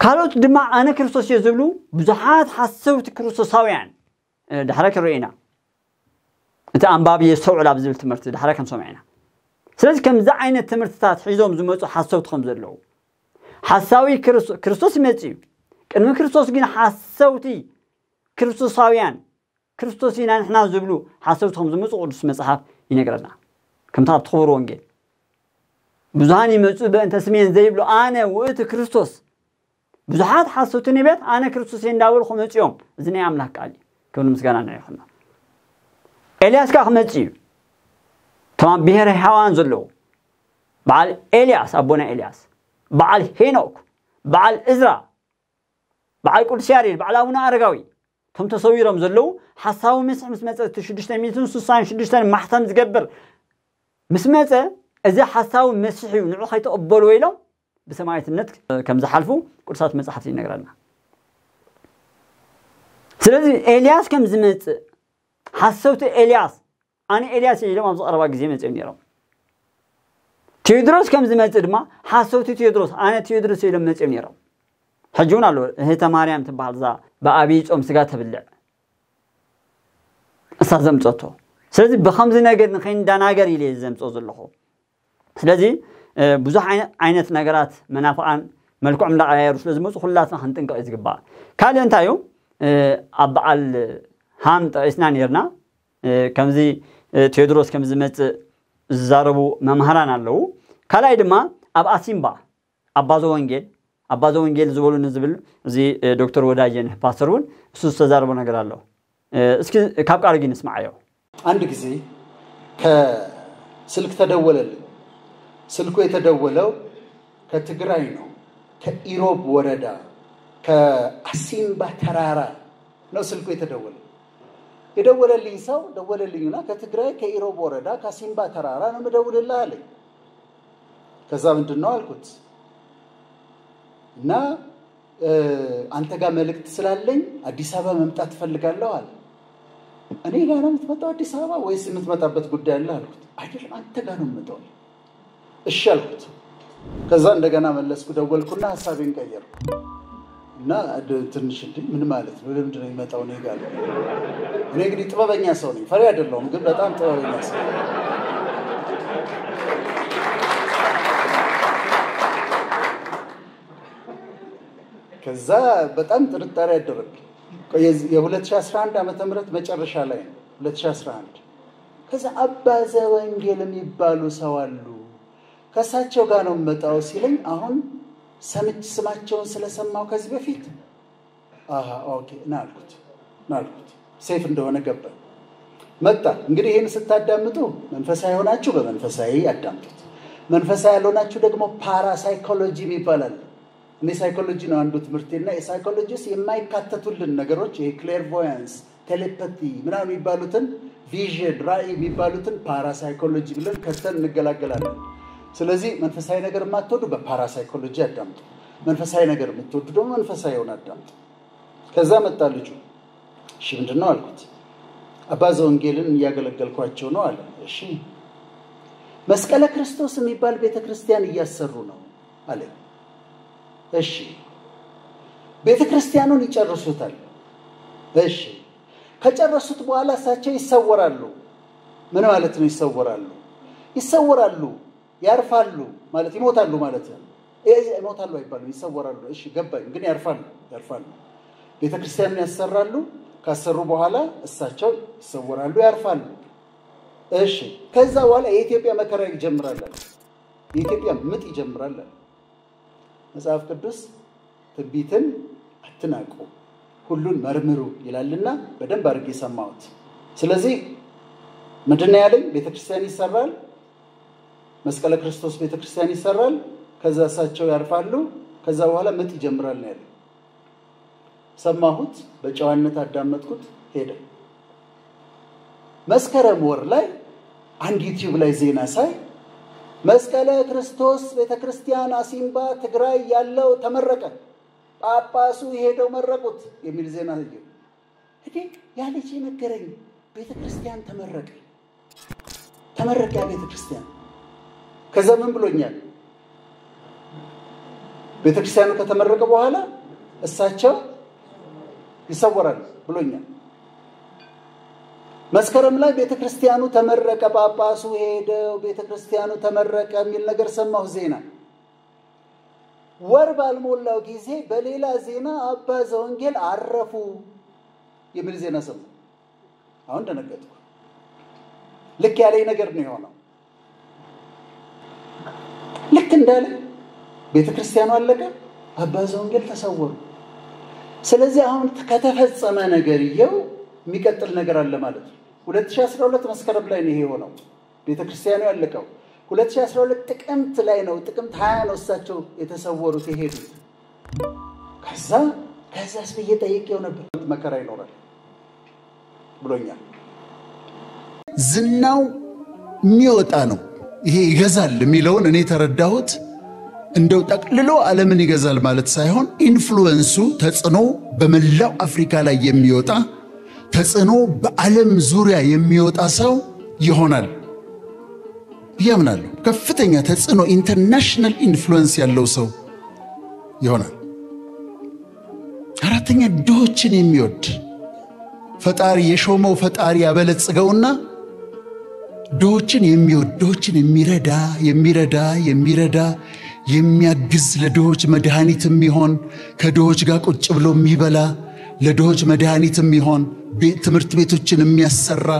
كارو تدمع أنا كرسوس يزبلو بزحات حسوا تكرسوساويان يعني. إيه، دحركة رئينا أنت أم بابي يسوع لا بزبل تمرت دحركة مسمعينا سلزي كم زعينة تمرت تات حيزوم زموتو حسوا تخمزلو حساوي كرسو كرسوس ماتي كأنه كرسوس جينا حسوتي كرسوساويان يعني. ክርስቶስ ኢና ንሕና ዝብሉ ሓሰብቶም ዝመፁ ቅዱስ መፅሓፍ ይነግረና ከምታ ኣብቲ ክቡር ወንጌል ብዙሓን ይመፁ በእንተ ስሜን ዘይብሉ ኣነ ውእቲ ክርስቶስ ብዙሓት ሓሰብቲ ንቤት ኣነ ክርስቶስ እንዳበልኩ መፅኦም እዚ ናይ ኣምላክ ቃል እዩ ክብሪ ምስጋና ንዕኹና ኤልያስ ካ ክመፅ እዩ ቶማ ብሄረ ሃዋን ዘለዉ በዓል ኤልያስ ኣቦና ኤልያስ በዓል ሄኖክ በዓል እዝራ በዓል ቅዱስ ያሬድ በዓል ኣቡነ ኣረጋዊ كم تصوير مزلو حساو مسح مسمات تشدش تميتون سوسان شدش تن محتم زجبر مسمات إذا حساو مسحي ونروح هاي تقبل ويلا بسماعية النت كم زحلفو كرسات مسحتي نقرنا سلزي إلياس كم زمت حسوت إلياس أنا إلياس اللي ما بزق أربع زمت إني رام تيدروس كم زمت إرما حسوت تيدروس أنا تيدروس اللي ما بزق إني رام ሕጂ እውን ኣሎ እህተ ማርያም ትበሃል እዛ ብዓብዪ ፆም ስጋ ተብልዕ እሳ ዘምፀቶ ስለዚ ብከምዚ ነገር ንከይንዳናገር ኢለ ዘምፆ ዘለኹ ስለዚ ብዙሕ ዓይነት ነገራት መናፍቃን መልክዖም እንዳቀያየሩ ስለዝመፁ ኩላትና ክንጥንቀቕ እዩ ዝግባእ ካልእ እንታይ እዩ ኣብ በዓል ሃም ጠቂስና ነርና ከምዚ ቴዎድሮስ ከም ዝመፅእ ዝዛረቡ መምሃራን ኣለው ካልኣይ ድማ ኣብ ኣሲምባ ኣባዞ ወንጌል አባዘ ወንጌል ዝበሉን ዝብል እዚ ዶክተር ወዳየን ፓስተር እውን እሱ ዝተዛረቦ ነገር ኣለው እስኪ ካብ ቃል ግን እስማዓዮ አንድ ጊዜ ስልክ ተደወለልኝ ስልኩ የተደወለው ከትግራይ ነው ከኢሮብ ወረዳ ከአሲምባ ተራራ ነው ስልኩ የተደወለ የደወለልኝ ሰው ደወለልኝና ከትግራይ ከኢሮብ ወረዳ ከአሲምባ ተራራ ነው ምደውልልህ አለኝ ከዛ ምንድን ነው አልኩት እና አንተ ጋር መልእክት ስላለኝ አዲስ አበባ መምጣት ትፈልጋለሁ አለ። እኔ ጋር ነው የምትመጣው አዲስ አበባ ወይስ የምትመጣበት ጉዳይ አለ አልኩት። አይደለም አንተ ጋር ነው የምመጣው። እሺ አልኩት። ከዛ እንደገና መለስኩ፣ ደወልኩና ሀሳቤን ቀየርኩ እና ትንሽ እንዲህ ምን ማለት ነው? ለምንድን ነው የሚመጣው እኔ ጋር? እኔ እንግዲህ ጥበበኛ ሰው ነኝ፣ ፈሪ አይደለሁም፣ ግን በጣም ጥበበኛ ሰው ከዛ በጣም ጥርጣሬ አደረግ የ2011 ዓ ም መጨረሻ ላይ ነው 2011 ከዛ አባዘ ወንጌል የሚባሉ ሰው አሉ ከእሳቸው ጋር ነው መጣው ሲለኝ አሁን ሰምች ስማቸውን ስለሰማው ከዚህ በፊት ኦኬ ናልኩት ሴፍ እንደሆነ ገባ መጣ እንግዲህ ይህን ስታዳምጡ መንፈሳዊ ሆናችሁ በመንፈሳዊ አዳምጡት መንፈሳዊ ያልሆናችሁ ደግሞ ፓራሳይኮሎጂ ይባላል እኔ ሳይኮሎጂ ነው አንዱ ትምህርቴና የሳይኮሎጂ ውስጥ የማይካተቱልን ነገሮች ይሄ ክሌርቮያንስ፣ ቴሌፓቲ ምናምን የሚባሉትን ቪዥን፣ ራእይ የሚባሉትን ፓራሳይኮሎጂ ብለን ከተን እንገላገላለን። ስለዚህ መንፈሳዊ ነገር የማትወዱ በፓራሳይኮሎጂ አዳምጡ። መንፈሳዊ ነገር የምትወዱ ደግሞ መንፈሳዊ አዳምጡ። ከዛ መጣ ልጁ። እሺ ምንድን ነው አልኩት። አባዘ ወንጌልን እያገለገልኳቸው ነው አለ። እሺ መስቀለ ክርስቶስ የሚባል ቤተ ክርስቲያን እያሰሩ ነው አለ። እሺ ቤተ ክርስቲያኑን ይጨርሱታል። እሺ ከጨረሱት በኋላ እሳቸው ይሰወራሉ። ምን ማለት ነው? ይሰወራሉ ይሰወራሉ፣ ያርፋሉ ማለት ይሞታሉ ማለት ነው። ይሞታሉ አይባልም፣ ይሰወራሉ። እሺ ገባኝ፣ ግን ያርፋሉ ያርፋሉ። ቤተ ክርስቲያኑን ያሰራሉ። ካሰሩ በኋላ እሳቸው ይሰወራሉ፣ ያርፋሉ። እሺ ከዛ በኋላ የኢትዮጵያ መከራ ይጀምራል። የኢትዮጵያ ምጥ ይጀምራል። መጽሐፍ ቅዱስ ትንቢትን አትናቁ፣ ሁሉን መርምሩ ይላልና በደንብ አድርጌ የሰማሁት። ስለዚህ ምንድነው ያለኝ? ቤተክርስቲያን ይሰራል፣ መስቀለ ክርስቶስ ቤተክርስቲያን ይሰራል፣ ከዛ እሳቸው ያርፋሉ፣ ከዛ በኋላ ምጥ ይጀምራል ነው ያለኝ። ሰማሁት፣ በጨዋነት አዳመጥኩት፣ ሄደ። መስከረም ወር ላይ አንድ ዩቲዩብ ላይ ዜና ሳይ መስቀለ ክርስቶስ ቤተ ክርስቲያን አሲምባ ትግራይ ያለው ተመረቀ፣ ጳጳሱ ሄደው መረቁት የሚል ዜና ይ እዴ ያ ልጅ የነገረኝ ቤተ ክርስቲያን ተመረቀ ተመረቀ ያ ቤተ ክርስቲያን። ከዛ ምን ብሎኛል? ቤተ ክርስቲያኑ ከተመረቀ በኋላ እሳቸው ይሰወራል ብሎኛል። መስከረም ላይ ቤተክርስቲያኑ ተመረቀ፣ ጳጳሱ ሄደው ቤተክርስቲያኑ ተመረቀ የሚል ነገር ሰማሁ ዜና። ወር ባልሞላው ጊዜ በሌላ ዜና አባ ዘወንጌል አረፉ የሚል ዜና ሰማሁ። አሁን ደነገጥኩ። ልክ ያለኝ ነገር ነው የሆነው። ልክ እንዳለ ቤተክርስቲያኑ አለቀ፣ አባ ዘወንጌል ተሰወሩ። ስለዚህ አሁን ከተፈጸመ ነገርየው የሚቀጥል ነገር አለ ማለት ነው። 2012 መስከረም ላይ ነው ይሄ የሆነው። ቤተክርስቲያኑ ያለቀው 2012 ጥቅምት ላይ ነው። ጥቅምት 20 ነው እሳቸው የተሰወሩት የሄዱት። ከዛ ከዛስ ብዬ ጠይቄው ነበር። መከራ ይኖራል ብሎኛል። ዝናው የሚወጣ ነው። ይሄ ይገዛል የሚለውን እኔ የተረዳሁት እንደው ጠቅልሎ ዓለምን ይገዛል ማለት ሳይሆን ኢንፍሉዌንሱ ተጽዕኖ በመላው አፍሪካ ላይ የሚወጣ ተጽዕኖ በዓለም ዙሪያ የሚወጣ ሰው ይሆናል ብያምናለሁ። ከፍተኛ ተጽዕኖ ኢንተርናሽናል ኢንፍሉዌንስ ያለው ሰው ይሆናል። አራተኛ ድሆችን የሚወድ ፈጣሪ የሾመው ፈጣሪ ያበለጽገውና ድሆችን የሚወድ ድሆችን የሚረዳ የሚረዳ የሚረዳ የሚያግዝ ለድሆች መድኃኒት የሚሆን ከድሆች ጋር ቁጭ ብሎ የሚበላ ለድሆች መድኃኒት የሚሆን ትምህርት ቤቶችን የሚያሰራ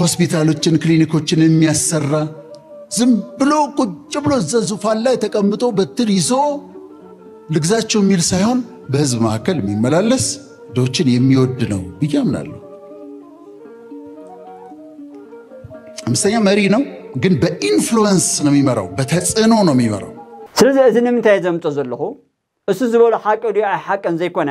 ሆስፒታሎችን፣ ክሊኒኮችን የሚያሰራ ዝም ብሎ ቁጭ ብሎ እዛ ዙፋን ላይ ተቀምጦ በትር ይዞ ልግዛቸው የሚል ሳይሆን በህዝብ መካከል የሚመላለስ ድሆችን የሚወድ ነው ብዬ አምናለሁ። አምስተኛ መሪ ነው፣ ግን በኢንፍሉዌንስ ነው የሚመራው፣ በተጽዕኖ ነው የሚመራው። ስለዚ እዚ ንምንታይ ዘምጦ ዘለኹ እሱ ዝበሎ ሓቂ ድዩ ኣይሓቀን ዘይኮነ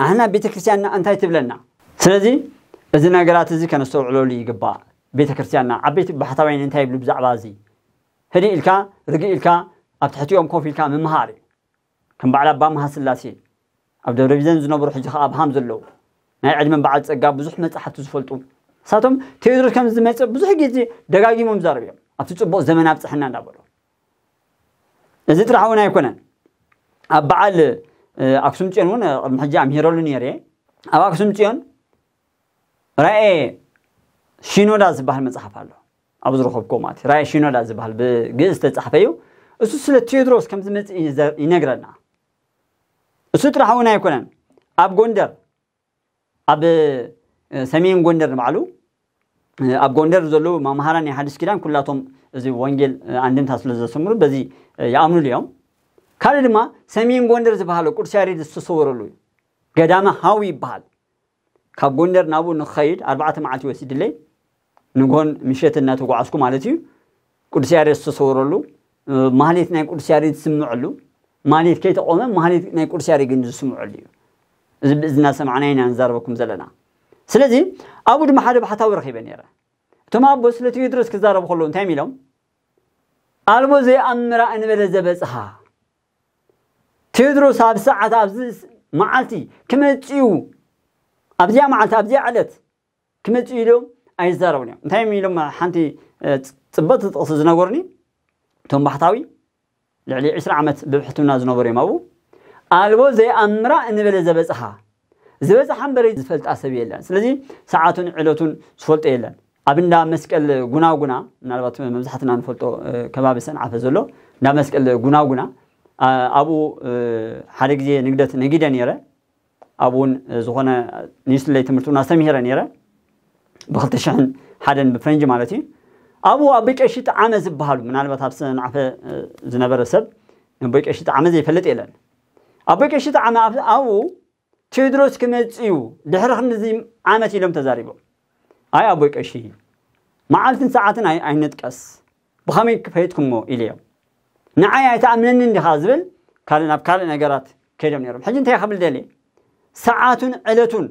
أنا بيتكريسياننا أنتي تبلنا سلذي إذا نقرأ تزي كان السوء علولي قبا بيتكريسياننا عبيت بحثوين أنتي بلو بزعبازي هدي إلكا رقي إلكا أبتحت يوم كوفي إلكا من مهاري كان بعلا بام هاس هاسلاسي أبدو ربيزن زنوب روح جخاء أبهام زلو ናይ ዕድመን በዓል ፀጋ ብዙሕ መፅሓፍቲ ዝፈልጡ ንሳቶም ቴዎድሮስ ከም ዝመፀ ብዙሕ ግዜ ደጋጊሞም ዛረብ እዮም ኣብቲ ፅቡቅ ዘመን ኣብፅሕና እንዳበሎ إذا ጥራሕ እውን ኣይኮነን ኣብ በዓል ኣክሱም ፅዮን እውን ቅድሚ ሕጂ ኣምሂረሉ ነይረ ኣብ ኣክሱም ፅዮን ራእየ ሺኖዳ ዝበሃል መፅሓፍ ኣሎ ኣብ ዝረከብኮ ማለት እዩ ራእየ ሽኖዳ ዝበሃል ብግእ ዝተፃሓፈ እዩ እሱ ስለ ቴድሮስ ከም ዝመፅእ ይነግረና እሱ ጥራሕ እውን ኣይኮነን ኣብ ጎንደር ኣብ ሰሜን ጎንደር ንባዕሉ ኣብ ጎንደር ዘለዉ መምሃራን ናይ ሓድሽ ኪዳን ኩላቶም እዚ ወንጌል ኣንድምታ ስለ ዘሰምሩ በዚ ይኣምኑሉ እዮም ካልእ ድማ ሰሜን ጎንደር ዝበሃል ቅዱስ ያሬድ ዝተሰወረሉ እዩ ገዳመ ሃዊ ይበሃል ካብ ጎንደር ናብኡ ንክኸይድ ኣርባዕተ መዓልቲ ይወሲድለይ ንጎን ምሸት እናተጓዓዝኩ ማለት እዩ ቅዱስ ያሬድ ዝተሰወረሉ ማህሌት ናይ ቅዱስ ያሬድ ዝስምዐሉ ማሌት ከይተቆመ ማሌት ናይ ቅዱስ ያሬድ ግን ዝስምዐሉ እዩ እዚ ብእዝና ሰምዓና ኢና ንዛረበኩም ዘለና ስለዚ ኣብኡ ድማ ሓደ ባሕታዊ ረኪበ ነይረ እቶም ኣቦ ስለ ቴዎድሮስ ክዛረቡ ከለዉ እንታይ ኢሎም ኣልቦ ዘይኣምራ እንበለ ዘበፅሓ ቴዎድሮስ ኣብ ሰዓት ኣብዚ መዓልቲ ክመፅኡ ኣብዚኣ መዓልቲ ኣብዚኣ ዕለት ክመፅኡ ኢሎም ኣይዛረቡን እዮም እንታይ ኢሎም ሓንቲ ፅበት ጥቕሲ ዝነበሩኒ እቶም ባሕታዊ ልዕሊ 20 ዓመት ብብሕትና ዝነበሩ እዮም ኣብኡ ኣልቦ ዘይኣምራ እንበለ ዘበፅሓ ዝበፅሓ እምበረ ዝፈልጣ ሰብ የለን ስለዚ ሰዓቱን ዕለቱን ዝፈልጦ የለን ኣብ እንዳ መስቀል ጉናጉና ምናልባት መብዛሕትና ንፈልጦ ከባቢ ሰንዓፈ ዘሎ እንዳ መስቀል ጉናጉና ኣብኡ ሓደ ግዜ ንግደት ነጊደ ነረ ኣብኡ እውን ዝኾነ ንዩስለይ ትምህርቲ እውን ኣስተምሂረ ነረ ብክልተ ሽሕን ሓደን ብፈንጂ ማለት እዩ ኣብኡ ኣብ በጨሽጢ ዓመ ዝበሃሉ ምናልባት ኣብ ሰንዓፈ ዝነበረ ሰብ በይቀሺ ዓመ ዘይፈለጥ የለን ኣብ በይቀሺ ዓመ ኣብኡ ቴድሮስ ክመፅ እዩ ድሕሪ ክንዚ ዓመት ኢሎም ተዛሪቦም ኣይ ኣብ ቀሺ መዓልትን ሰዓትን ኣይነጥቀስ ብኸመይ ክፈየጥኩሞ ኢሉ እዮም ንዓይ ኣይተኣምነኒ ዲኻ ዝብል ካልእ ናብ ካልእ ነገራት ከይዶም ነሮም ሕጂ እንታይ ክብል ደልየ ሰዓቱን ዕለቱን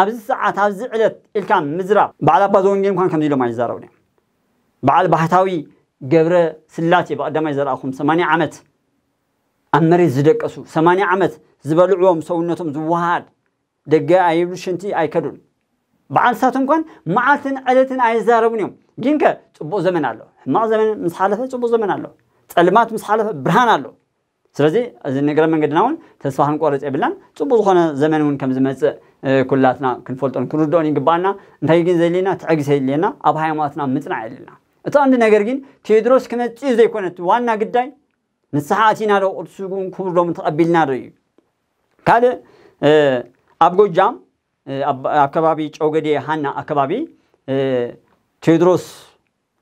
ኣብዚ ሰዓት ኣብዚ ዕለት ኢልካ ምዝራብ በዓል ኣባ ዘወንጌል እንኳን ከምዚ ኢሎም ኣይዛረቡ ነ በዓል ባህታዊ ገብረ ስላሴ ብቀዳማይ ዘረእኹም 8 ዓመት ኣብ መሬት ዝደቀሱ 8 ዓመት ዝበልዕዎም ሰውነቶም ዝወሃድ ደገ ኣይብሉ ሽንቲ ኣይከዱን በዓልሳት እንኳን መዓልትን ዕለትን ኣይዛረቡን እዮም ግን ከ ፅቡቕ ዘመን ኣለዎ ሕማቕ ዘመን ምስ ሓለፈ ፅቡቅ ዘመን ኣለዎ ፀልማት ምስ ሓለፈ ብርሃን ኣሎ ስለዚ እዚ ነገረ መንገድና እውን ተስፋ ክንቆርፅ የብልናን ፅቡቅ ዝኾነ ዘመን እውን ከም ዝመፅእ ኩላትና ክንፈልጦን ክንርድኦን ይግባኣልና እንታይ ግን ዘድልየና ትዕግስ የድልየና ኣብ ሃይማኖትና ምፅናዕ የድልና እቲ ቀንዲ ነገር ግን ቴድሮስ ክመፅእ ዘይኮነት ዋና ግዳይ ንስሓእቲና ዶ ቅዱስ እውን ክብርዶም ተቐቢልና ዶ እዩ ካልእ ኣብ ጎጃም ኣብ ከባቢ ጨውገዴ ሃና ኣከባቢ ቴድሮስ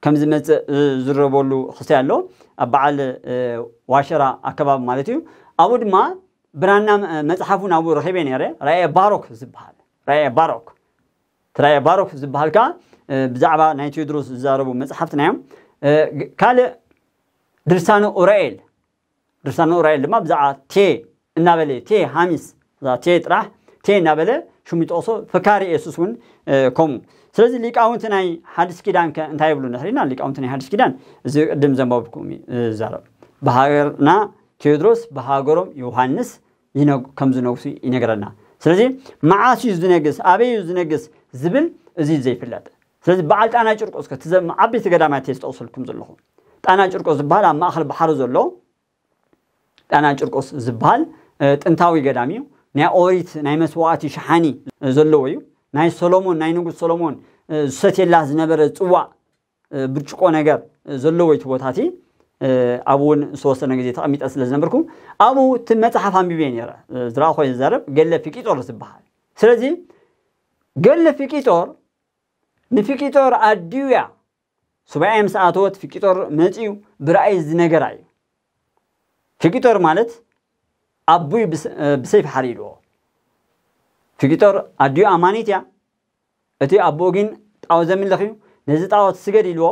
ከም ዝመፅእ ዝረበሉ ክስተይ ኣሎ ኣብ በዓል ዋሸራ ኣከባቢ ማለት እዩ ኣብኡ ድማ ብራና መፅሓፉ ናብ ረኪበ ነረ ራየ ባሮክ ዝበሃል ራየ ባሮክ እቲ ራእየ ባሮክ ዝበሃል ከዓ ብዛዕባ ናይ ቴድሮስ ዝዛረቡ መፅሓፍትናዮም ካልእ ድርሳነ ኡራኤል ድርሳነ ኡራኤል ድማ ብዛዕባ ቴ እናበለ ቴ ሃሚስ ቴ ጥራሕ ቴ እናበለ ሽሙ ይጠቕሶ ፈካሪ የሱስ እውን ከምኡ ስለዚ ሊቃውንቲ ናይ ሓድስ ኪዳን እንታይ ይብሉ ንሕሪና ሊቃውንቲ ናይ ሓድስ ኪዳን እዚ ቅድም ዘንባብኩም ዛረብ ብሃገርና ቴዎድሮስ ብሃገሮም ዮሃንስ ከም ዝነግሱ ይነግረና ስለዚ መዓስ እዩ ዝነግስ ኣበይ እዩ ዝነግስ ዝብል እዚ ዘይፍለጥ ስለዚ በዓል ጣና ጭርቆስ ዓበይቲ ገዳማት እየ ዝጠቕሰልኩም ዘለኹ ጣና ጭርቆስ ዝበሃል ኣብ ማእኸል ባሕሪ ዘሎ ጣና ጭርቆስ ዝበሃል ጥንታዊ ገዳም እዩ ናይ ኦሪት ናይ መስዋዕቲ ሸሓኒ ዘለዎ እዩ ናይ ሰሎሞን ናይ ንጉስ ሰሎሞን ሰቴላ ዝነበረ ፅዋዕ ብርጭቆ ነገር ዘለዎ እቲ ቦታ እቲ ኣብኡ እውን ዝተወሰነ ግዜ ተቐሚጠ ስለ ዝነበርኩ ኣብኡ እቲ መፅሓፍ ኣንቢበ ነረ ዝረኣ ኮይኑ ዝዛረብ ገለ ፊቂጦር ዝበሃል ስለዚ ገለ ፊቂጦር ንፊቂጦር ኣድዩያ ሱባኤ ምስ ኣተወት ፊቂጦር መፅኡ ብረኣይ ዝነገራ እዩ ፊቂጦር ማለት ኣቦይ ብሰይፊ ሓሪድዎ ትግጠር ኣድዮ ኣማኒት እያ እቲ ኣቦ ግን ጣወት ዘምልኽ እዩ ነዚ ጣወት ስገድ ኢልዎ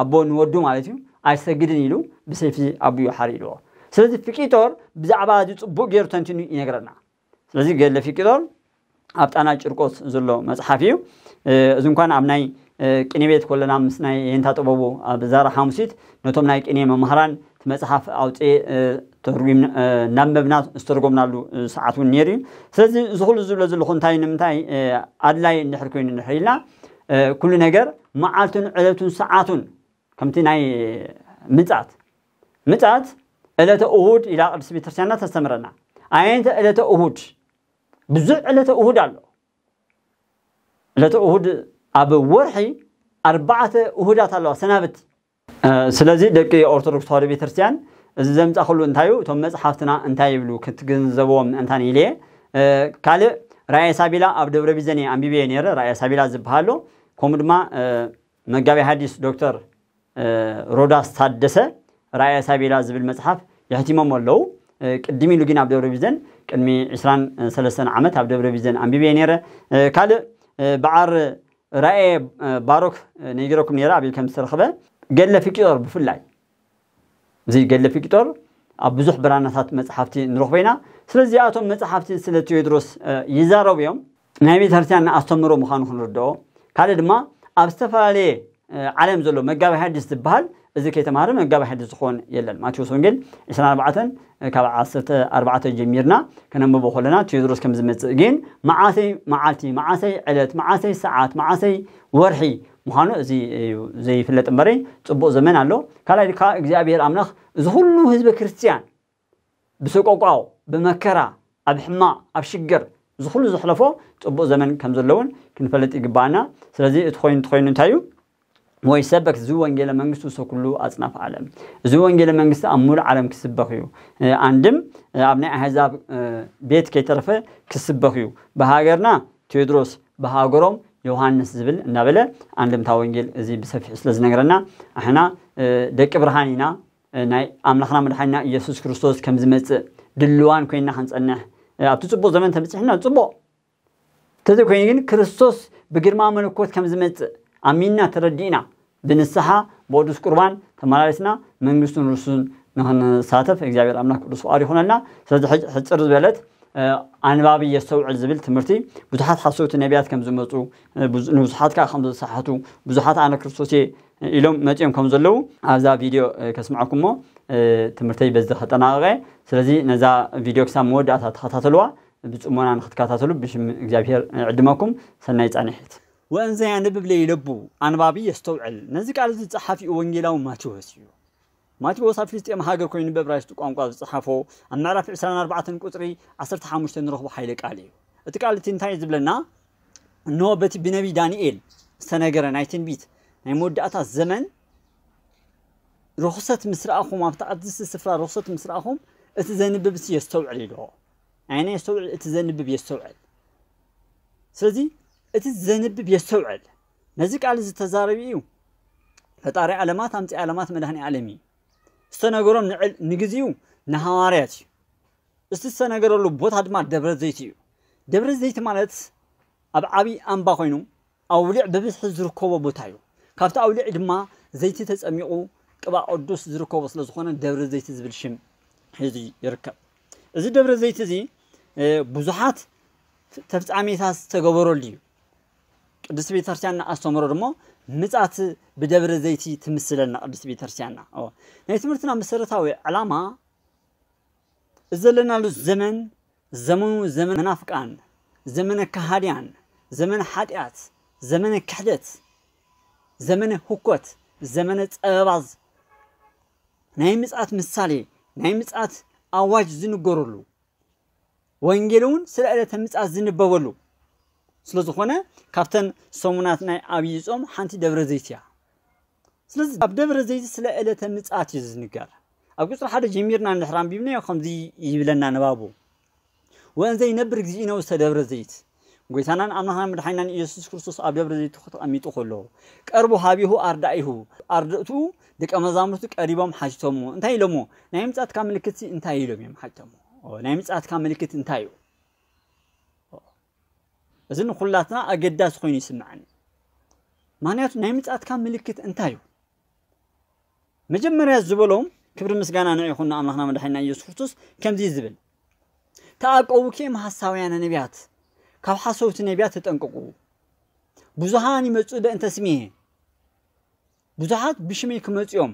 ኣቦ ንወዱ ማለት እዩ ኣይሰግድን ኢሉ ብሰይፊ ኣብዩ ሓሪ ኢልዎ ስለዚ ፍቂጦር ብዛዕባ እዚ ፅቡቅ ገይሩ ተንቲኑ ይነግረና ስለዚ ገለ ፍቂጦር ኣብ ጣና ጭርቆስ ዘሎ መፅሓፍ እዩ እዚ እንኳን ኣብ ናይ ቅኔ ቤት ኮለና ምስ ናይ የንታ ጥበቡ ኣብ ዛራ ሓሙሲት ነቶም ናይ ቅኔ መምሃራን መፅሓፍ ኣውፅአ እናንበብና ዝተርጎምናሉ ሰዓት እውን ነይሩ እዩ ስለዚ እዚ ኩሉ ዝብሎ ዘለኹ እንታይ ንምንታይ ኣድላይ እንድሕር ኮይኑ ንድሕር ኩሉ ነገር መዓልቱን ዕለቱን ሰዓቱን ከምቲ ናይ ምፃት ምፃት ዕለተ እሁድ ኢላ ቅዱስ ቤተክርስትያንና ተስተምረና ኣየንተ ዕለተ እሁድ ብዙሕ ዕለተ እሁድ ኣሎ ዕለተ እሁድ ኣብ ወርሒ ኣርባዕተ እሁዳት ኣለዋ ሰናብት ስለዚ ደቂ ኦርቶዶክስ ተዋህዶ ቤተክርስትያን እዚ ዘምፃ ክሉ እንታይ እዩ እቶም መፅሓፍትና እንታይ ይብሉ ክትግንዘቦም እንታን ኢልየ ካልእ ራእየ ሳቢላ ኣብ ደብረ ቢዘኒ ኣንቢበየ ነረ ራእየ ሳቢላ ዝበሃሎ ከምኡ ድማ መጋቢ ሓዲስ ዶክተር ሮዳስ ታደሰ ራእየ ሳቢላ ዝብል መፅሓፍ የሕቲሞም ኣለው ቅድሚ ኢሉ ግን ኣብ ደብረ ቢዘን ቅድሚ 23 ዓመት ኣብ ደብረ ቢዘን ኣንቢበየ ነረ ካልእ በዓር ራእየ ባሮክ ነይረኩም ነረ ከም ዝተረክበ ገለ ፍቂጦር ብፍላይ እዚ ገለ ፍቂጦር ኣብ ብዙሕ ብራናታት መፅሓፍቲ ንረኽቦ ኢና ስለዚ ኣቶም መፅሓፍቲ ስለ ቴዎድሮስ ይዛረቡ እዮም ናይ ቤተክርስትያን ኣስተምሮ ምዃኑ ክንርድኦ ካልእ ድማ ኣብ ዝተፈላለየ ዓለም ዘሎ መጋቢ ሃዲስ ዝበሃል እዚ ከይተማሃረ መጋቢ ሃዲስ ዝኾውን የለን ማቴዎስ ወንጌል 24 ካብ 14 ጀሚርና ከነንብቦ ከለና ቴዎድሮስ ከም ዝመፅእ ግን መዓሰይ መዓልቲ መዓሰይ ዕለት መዓሰይ ሰዓት መዓሰይ ወርሒ ምዃኑ እዚ ዘይፍለጥ እምበረ ፅቡቅ ዘመን ኣሎ ካልኣይ ድካ እግዚኣብሔር ኣምላኽ እዚ ኩሉ ህዝቢ ክርስትያን ብሰቆቋው ብመከራ ኣብ ሕማቅ ኣብ ሽግር እዚ ኩሉ ዘሕለፎ ፅቡቅ ዘመን ከም ዘለውን ክንፈለጥ ይግባአና ስለዚ እቲ ኮይኑ እትኮይኑ እንታይ እዩ ወይ ሰበክ እዚ ወንጌለ መንግስቲ ሰኩሉ ኣፅናፍ ዓለም እዚ ወንጌለ መንግስቲ ኣብ ሙሉእ ዓለም ክስበኽ እዩ ኣንድም ኣብ ናይ ኣሕዛብ ቤት ከይተረፈ ክስበኽ እዩ ብሃገርና ቴድሮስ ብሃገሮም ዮሐንስ ዝብል እናበለ ኣንድምታ ወንጌል እዚ ብሰፊሕ ስለ ዝነገረና ኣሕና ደቂ ብርሃን ኢና ናይ ኣምላኽና መድሓኒና ኢየሱስ ክርስቶስ ከም ዝመፅእ ድልዋን ኮይንና ክንፀንሕ ኣብቲ ፅቡቅ ዘመን ተበፂሕና ፅቡቅ እተዘ ኮይኑ ግን ክርስቶስ ብግርማ መለኮት ከም ዝመፅእ ኣሚንና ተረዲእና ብንስሓ ብቅዱስ ቁርባን ተመላለስና መንግስቱን ርሱን ንክንሳተፍ እግዚኣብሔር ኣምላክ ቅዱስ ፍቃድ ይኹነልና ስለዚ ሕፅር ዝበለት ኣንባቢ የስተውዕል ዝብል ትምህርቲ ብዙሓት ሓሰውቲ ነቢያት ከም ዝመፁ ንብዙሓት ከዓ ከም ዝሰሓቱ ብዙሓት ኣነ ክርስቶስ እየ ኢሎም መፂኦም ከም ዘለው ኣብዛ ቪድዮ ከስምዐኩም ሞ ትምህርተይ በዚ ከጠናቀቀ ስለዚ ነዛ ቪድዮ ክሳብ መወዳእታ ተከታተልዋ ብፅሞና ንክትከታተሉ ብሽም እግዚኣብሄር ዕድመኩም ሰናይ ፃኒሒት ወእንዘያ ንብብለ ይለቡ ኣንባቢ የስተውዕል ነዚ ቃል ዚ ፀሓፊኡ ወንጌላዊ ማቴዎስ እዩ ما تبغى صافيست أم هاجر كوين ببرز تقوم قاضي صحفو أن نعرف سنة أربعة كتري عصرت حامش تنروح بحيلك عليه اتقال تنتايز بلنا نوبة بنبي دانيال سنة جرا نايتين بيت يعني أتى الزمن رخصة مصر مسرأهم أبتع عدس السفر رخصة مصر مسرأهم أتزين ببسي يستوعل عليه يعني يستوعل اتزنب بيستوعل سلزي ببي بيستوعل نزك على زت زاربيو فتاري علامات أمتي علامات مدهني عالمي ዝተነገሮም ንግዚኡ ንሃዋርያት እዩ እቲ ዝተነገረሉ ቦታ ድማ ደብረ ዘይቲ እዩ ደብረ ዘይቲ ማለት ኣብ ዓብዪ ኣምባ ኮይኑ ኣውሊዕ ብብዝሒ ዝርከቦ ቦታ እዩ ካብቲ ኣውሊዕ ድማ ዘይቲ ተፀሚቑ ቅባ ቅዱስ ዝርከቦ ስለ ዝኾነ ደብረ ዘይቲ ዝብል ሽም ሒዙ ይርከብ እዚ ደብረ ዘይቲ እዚ ብዙሓት ተፍፃሜታት ዝተገበረሉ እዩ ቅድስት ቤተክርስቲያንና አስተምህሮ ድሞ ምጻት ብደብረ ዘይቲ ትምስለና ቅድስት ቤተክርስቲያንና ናይ ትምህርትና መሰረታዊ ዕላማ ዘለናሉ ዘመን ዘመኑ ዘመን መናፍቃን፣ ዘመነ ካሃድያን ዘመነ ሓጢኣት፣ ዘመነ ክሕደት፣ ዘመነ ህኮት፣ ዘመነ ፀበባዝ ናይ ምፅዓት ምሳሌ ናይ ምፅዓት ኣዋጅ ዝንገረሉ ወንጌል እውን ስለ ዕለተ ምፅዓት ዝንበበሉ ስለዝኾነ ካብተን ሰሙናት ናይ ዓብዪ ፆም ሓንቲ ደብረ ዘይቲ እያ ስለዚ ኣብ ደብረ ዘይቲ ስለ ዕለተ ምፅኣት እዩ ዝንገር ኣብ ቁፅሪ ሓደ ጀሚርና ንድሕር ኣንቢብናዮ ከምዚ ይብለና ነባቡ ወእንዘይነብር ግዜ ኢነውስተ ደብረ ዘይት ጎይታናን ኣምላኽናን መድሓይናን ኢየሱስ ክርስቶስ ኣብ ደብረ ዘይቲ ክተቐሚጡ ከሎ ቀርቡ ሃቢሁ ኣርዳኢሁ ኣርድእቱ ደቀ መዛሙርቱ ቀሪቦም ሓጅቶሞ እንታይ ኢሎሞ ናይ ምፅኣትካ ምልክት እንታይ ኢሎም እዮም ሓጅቶሞ ናይ ምፅኣትካ ምልክት እንታይ እዩ እዚ ንኩላትና ኣገዳሲ ኮይኑ ይስምዓኒ ምክንያቱ ናይ ምፅኣትካ ምልክት እንታይ እዩ መጀመርያ ዝበሎም ክብሪ ምስጋና ንዕ ይኹን ንኣምላኽና መድሓኒና ኢየሱስ ክርስቶስ ከምዚ ዝብል ተኣቀቡ ተኣቀውኬም ሃሳውያነ ነቢያት ካብ ሓሰውቲ ነቢያት ተጠንቀቁ ብዙሓን ይመፁ ደ እንተ እንተስሚሄ ብዙሓት ብሽመይ ክመፅኦም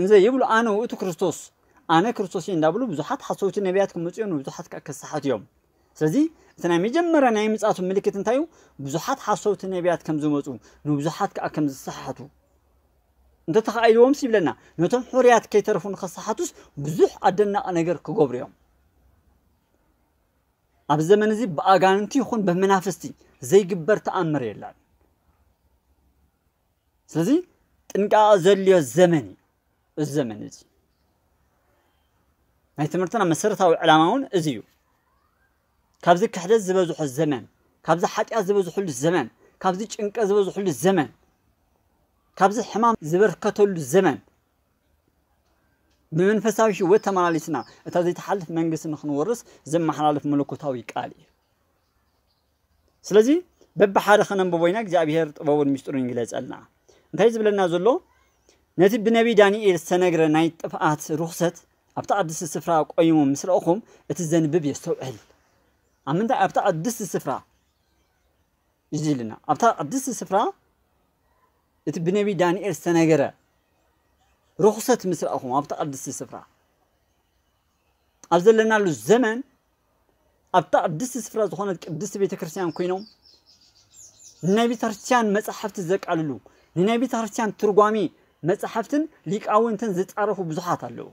እንዘ ይብሉ ኣነ ውእቱ ክርስቶስ ኣነ ክርስቶስ እዩ እንዳብሉ ብዙሓት ሓሰውቲ ነቢያት ክመፅኦም ንብዙሓት ከዓ ከሰሓት እዮም ስለዚ እቲ ናይ መጀመርያ ናይ ምፃቱ ምልክት እንታይ እዩ ብዙሓት ሓሶውቲ ነቢያት ከም ዝመፁ ንብዙሓት ከዓ ከም ዝሰሓሓቱ እንተተኻኢልዎምስ ይብለና ነቶም ሕርያት ከይተረፉ ንኸሰሓቱስ ብዙሕ ኣደናቕ ነገር ክገብሩ እዮም ኣብ ዘመን እዚ ብኣጋንንቲ ይኹን ብመናፍስቲ ዘይግበር ተኣምር የላን ስለዚ ጥንቃቐ ዘድልዮ ዘመን እዩ እዚ ዘመን እዚ ናይ ትምህርትና መሰረታዊ ዕላማ እውን እዚ እዩ ካብዚ ክሕደት ዝበዝሖ ዘመን ካብዚ ሓጢኣት ዝበዝሐሉ ዘመን ካብዚ ጭንቀ ዝበዝሐሉ ዘመን ካብዚ ሕማም ዝበርከተሉ ዘመን ብመንፈሳዊ ህይወት ተመላሊስና እታ ዘይተሓልፍ መንግስቲ ንክንወርስ ዘመሓላልፍ መለኮታዊ ቃል እዩ ስለዚ በብሓደ ክነንብቦ ኢና እግዚኣብሄር ጥበቡን ምስጢሩን ይግለፀልና እንታይ ዝብለና ዘሎ ነቲ ብነቢ ዳንኤል ዝተነግረ ናይ ጥፍኣት ርክሰት ኣብቲ ኣዲስ ስፍራ ቆይሞም ምስ ረአኹም እቲ ዘንብብ የስተውዕል ኣምንታይ ኣብታ ቅድስቲ ስፍራ እዩ ኢልና ኣብታ ቅድስቲ ስፍራ እቲ ብነቢ ዳንኤል ዝተነገረ ርኩሰት ምስ ረእኹም ኣብታ ቅድስቲ ስፍራ ኣብ ዘለናሉ ዘመን ኣብታ ቅድስቲ ስፍራ ዝኾነት ቅድስቲ ቤተክርስትያን ኮይኖም ንናይ ቤተክርስትያን መፅሓፍቲ ዘቃልሉ ንናይ ቤተክርስትያን ትርጓሚ መፅሓፍትን ሊቃውንትን ዝፃረፉ ብዙሓት ኣለዉ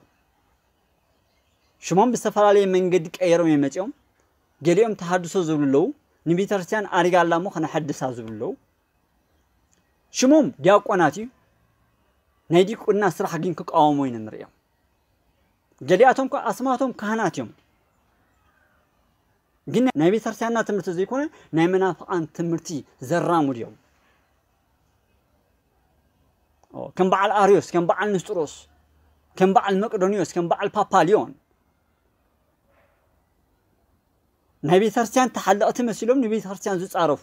ሽሞም ብዝተፈላለየ መንገዲ ቀየሮም የመፅኦም ገሊኦም ተሃድሶ ዝብሉ ኣለው ንቤተክርስትያን ኣሪጋ ኣላ ሞ ክነሐድሳ ዝብሉ ኣለው ሽሞም ዲያቆናት እዩ ናይ ዲቁና ስራሕ ግን ክቃወሙ ኢና ንሪኦም ገሊኣቶም ከ ኣስማቶም ካህናት እዮም ግን ናይ ቤተክርስትያንና ትምህርቲ ዘይኮነ ናይ መናፍቃን ትምህርቲ ዘራሙድ እዮም ከም በዓል ኣርዮስ ከም በዓል ንስጥሮስ ከም በዓል መቅዶኒዮስ ከም በዓል ፓፓልዮን ናይ ቤተ ክርስቲያን ተሓለቕቲ መሲሎም ንቤተ ክርስቲያን ዝፃረፉ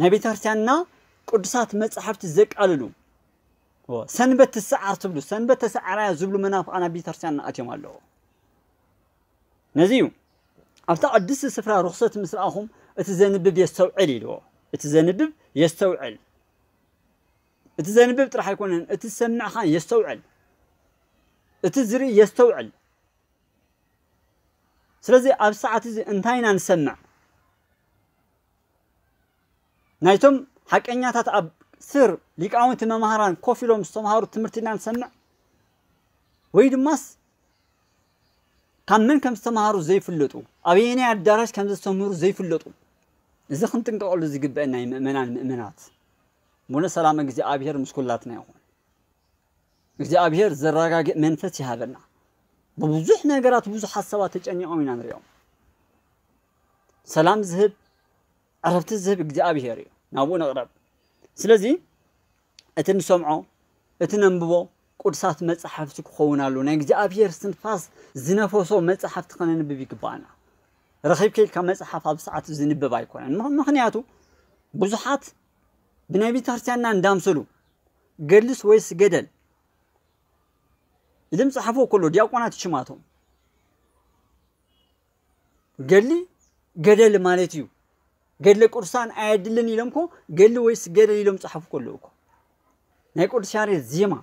ናይ ቤተ ክርስቲያንና ቅዱሳት መፅሓፍቲ ዘቃልሉ ሰንበት ትሰዓር ትብሉ ሰንበት ተሰዓራያ ዝብሉ መናፍቃን ኣብ ቤተ ክርስቲያን ንኣትዮም ኣለዎ ነዚ እዩ ኣብታ ቅድስቲ ስፍራ ርክሰት ምስ ረኣኹም እቲ ዘንብብ የስተውዕል ኢልዎ እቲ ዘንብብ የስተውዕል እቲ ዘንብብ ጥራሕ ኣይኮነን እቲ ዝሰምዕ ኸ የስተውዕል እቲ ዝርኢ የስተውዕል ስለዚ ኣብ ሰዓት እዚ እንታይ ኢና ንሰምዕ ናይቶም ሓቀኛታት ኣብ ስር ሊቃውንቲ መምሃራን ኮፍ ኢሎም ዝተምሃሩ ትምህርቲ ኢና ንሰምዕ ወይ ድማስ ካብ መን ከም ዝተምሃሩ ዘይፍለጡ ኣበየናይ ኣዳራሽ ከም ዝተምህሩ ዘይፍለጡ እዚ ክንጥንቀቀሉ ዝግበአ ናይ ምእመናን ምእመናት ሙሉ ሰላም ግዜ ኣብሄር ምስኩላትና ይኹን እግዚኣብሄር ዘረጋግእ መንፈስ ይሃበና በብዙሕ ነገራት ብዙሕ ሓሳባት ተጨኒቖም ኢና ንሪኦም ሰላም ዝህብ ዕረፍቲ ዝህብ እግዚኣብሄር እዩ ናብኡ ንቕረብ ስለዚ እቲ ንሰምዖ እቲ ነንብቦ ቁድሳት መፅሓፍቲ ክኸውን ኣሉ ናይ እግዚኣብሄር ስንፋስ ዝነፈሶ መፅሓፍቲ ክነንብብ ይግባአና ረኺብ ከልካ መፅሓፍ ኣብ ሰዓት ዝንብብ ኣይኮነን ምክንያቱ ብዙሓት ብናይ ቤተክርስትያንና እንዳምሰሉ ገልስ ወይስ ገደል ኢልም ጸሐፎ ኩሎ ዲያቆናት ሽማቶም ገድሊ ገደል ማለት እዩ ገድለ ቅዱሳን ኣየድልን ኢሎም ኮ ገድሊ ወይስ ገደል ኢሎም ጸሓፉ ከለዉ እኮ ናይ ቅዱስ ያሬድ ዜማ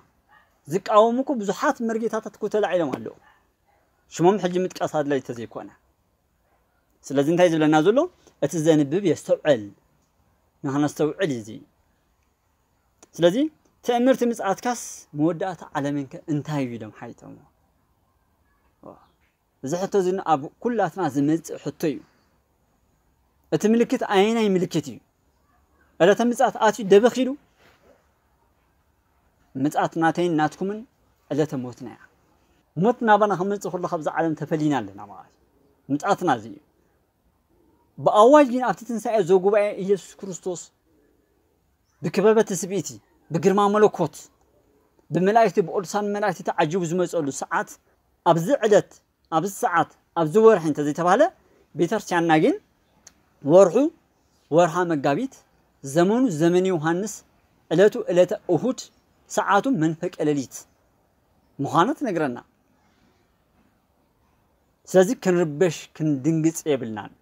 ዝቃወሙ ኮ ብዙሓት መርጌታታት ኮ ተላዒሎም ኣለዉ ሽሞም ሕጂ ምጥቃስ ኣድላይ ተዘይኮነ ስለዚ እንታይ ዝብለና ዘሎ እቲ ዘንብብ የስተውዕል ንክነስተውዕል እዩ ስለዚ ትእምርት ምፅኣትካስ መወዳእታ ዓለምንከ እንታይ እዩ ኢሎም ሓይቶሞ እዚ ሕቶ እዚ ኣብ ኩላትና ዝመፅእ ሕቶ እዩ እቲ ምልክት ኣየናይ ምልክት እዩ ዕለተ ምፅኣት ኣትዩ ደበኺሉ ምፅኣት ናተይን ናትኩምን ዕለተ ሞትና እያ ሞት ናባና ክመፅእ ከሎ ካብዚ ዓለም ተፈሊና ኣለና ማለት እዩ ምፅኣትና እዚ እዩ ብኣዋጅ ግን ኣብቲ ትንሳኤ ዘጉባኤ ኢየሱስ ክርስቶስ ብክበበት ስብኢቲ ብግርማ መለኮት ብመላእክቲ ብቅዱሳን መላእክቲ ተዓጂቡ ዝመፀሉ ሰዓት ኣብዚ ዕለት ኣብዚ ሰዓት ኣብዚ ወርሒ እንተዘይተባሃለ ቤተክርስትያንና ግን ወርሑ ወርሃ መጋቢት ዘመኑ ዘመን ዮሃንስ ዕለቱ ዕለተ እሁድ ሰዓቱ መንፈቀ ሌሊት ምዃኑ ትነግረና። ስለዚ ክንርበሽ ክንድንግፅ የብልናን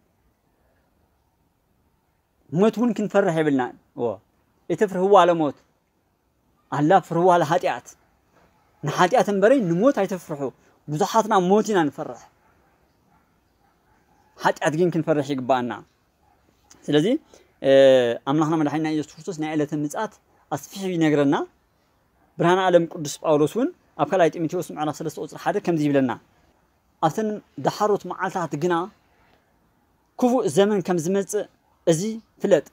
ሞት እውን ክንፈርሕ የብልናን እቲ ፍርህዋ ለሞት ኣላፍርህዎ ሓጢኣት ንሓጢኣት እምበረይ ንሞት ኣይተፍርሑ ብዙሓትና ሞት ኢና ንፈርሕ ሓጢኣት ግን ክንፈርሕ ይግባአና ስለዚ ኣምላኽና መድሓኒና ኢየሱስ ክርስቶስ ናይ ዕለተ ምፅኣት ኣስፊሑ ይነግረና ብርሃን ዓለም ቅዱስ ጳውሎስ እውን ኣብ ካልኣይ ጢሞቴዎስ ምዕራፍ 3 ቁፅሪ ሓደ ከምዚ ይብለና ኣብተን ዳሓሮት መዓልታት ግና ክፉእ ዘመን ከም ዝመፅእ እዚ ፍለጥ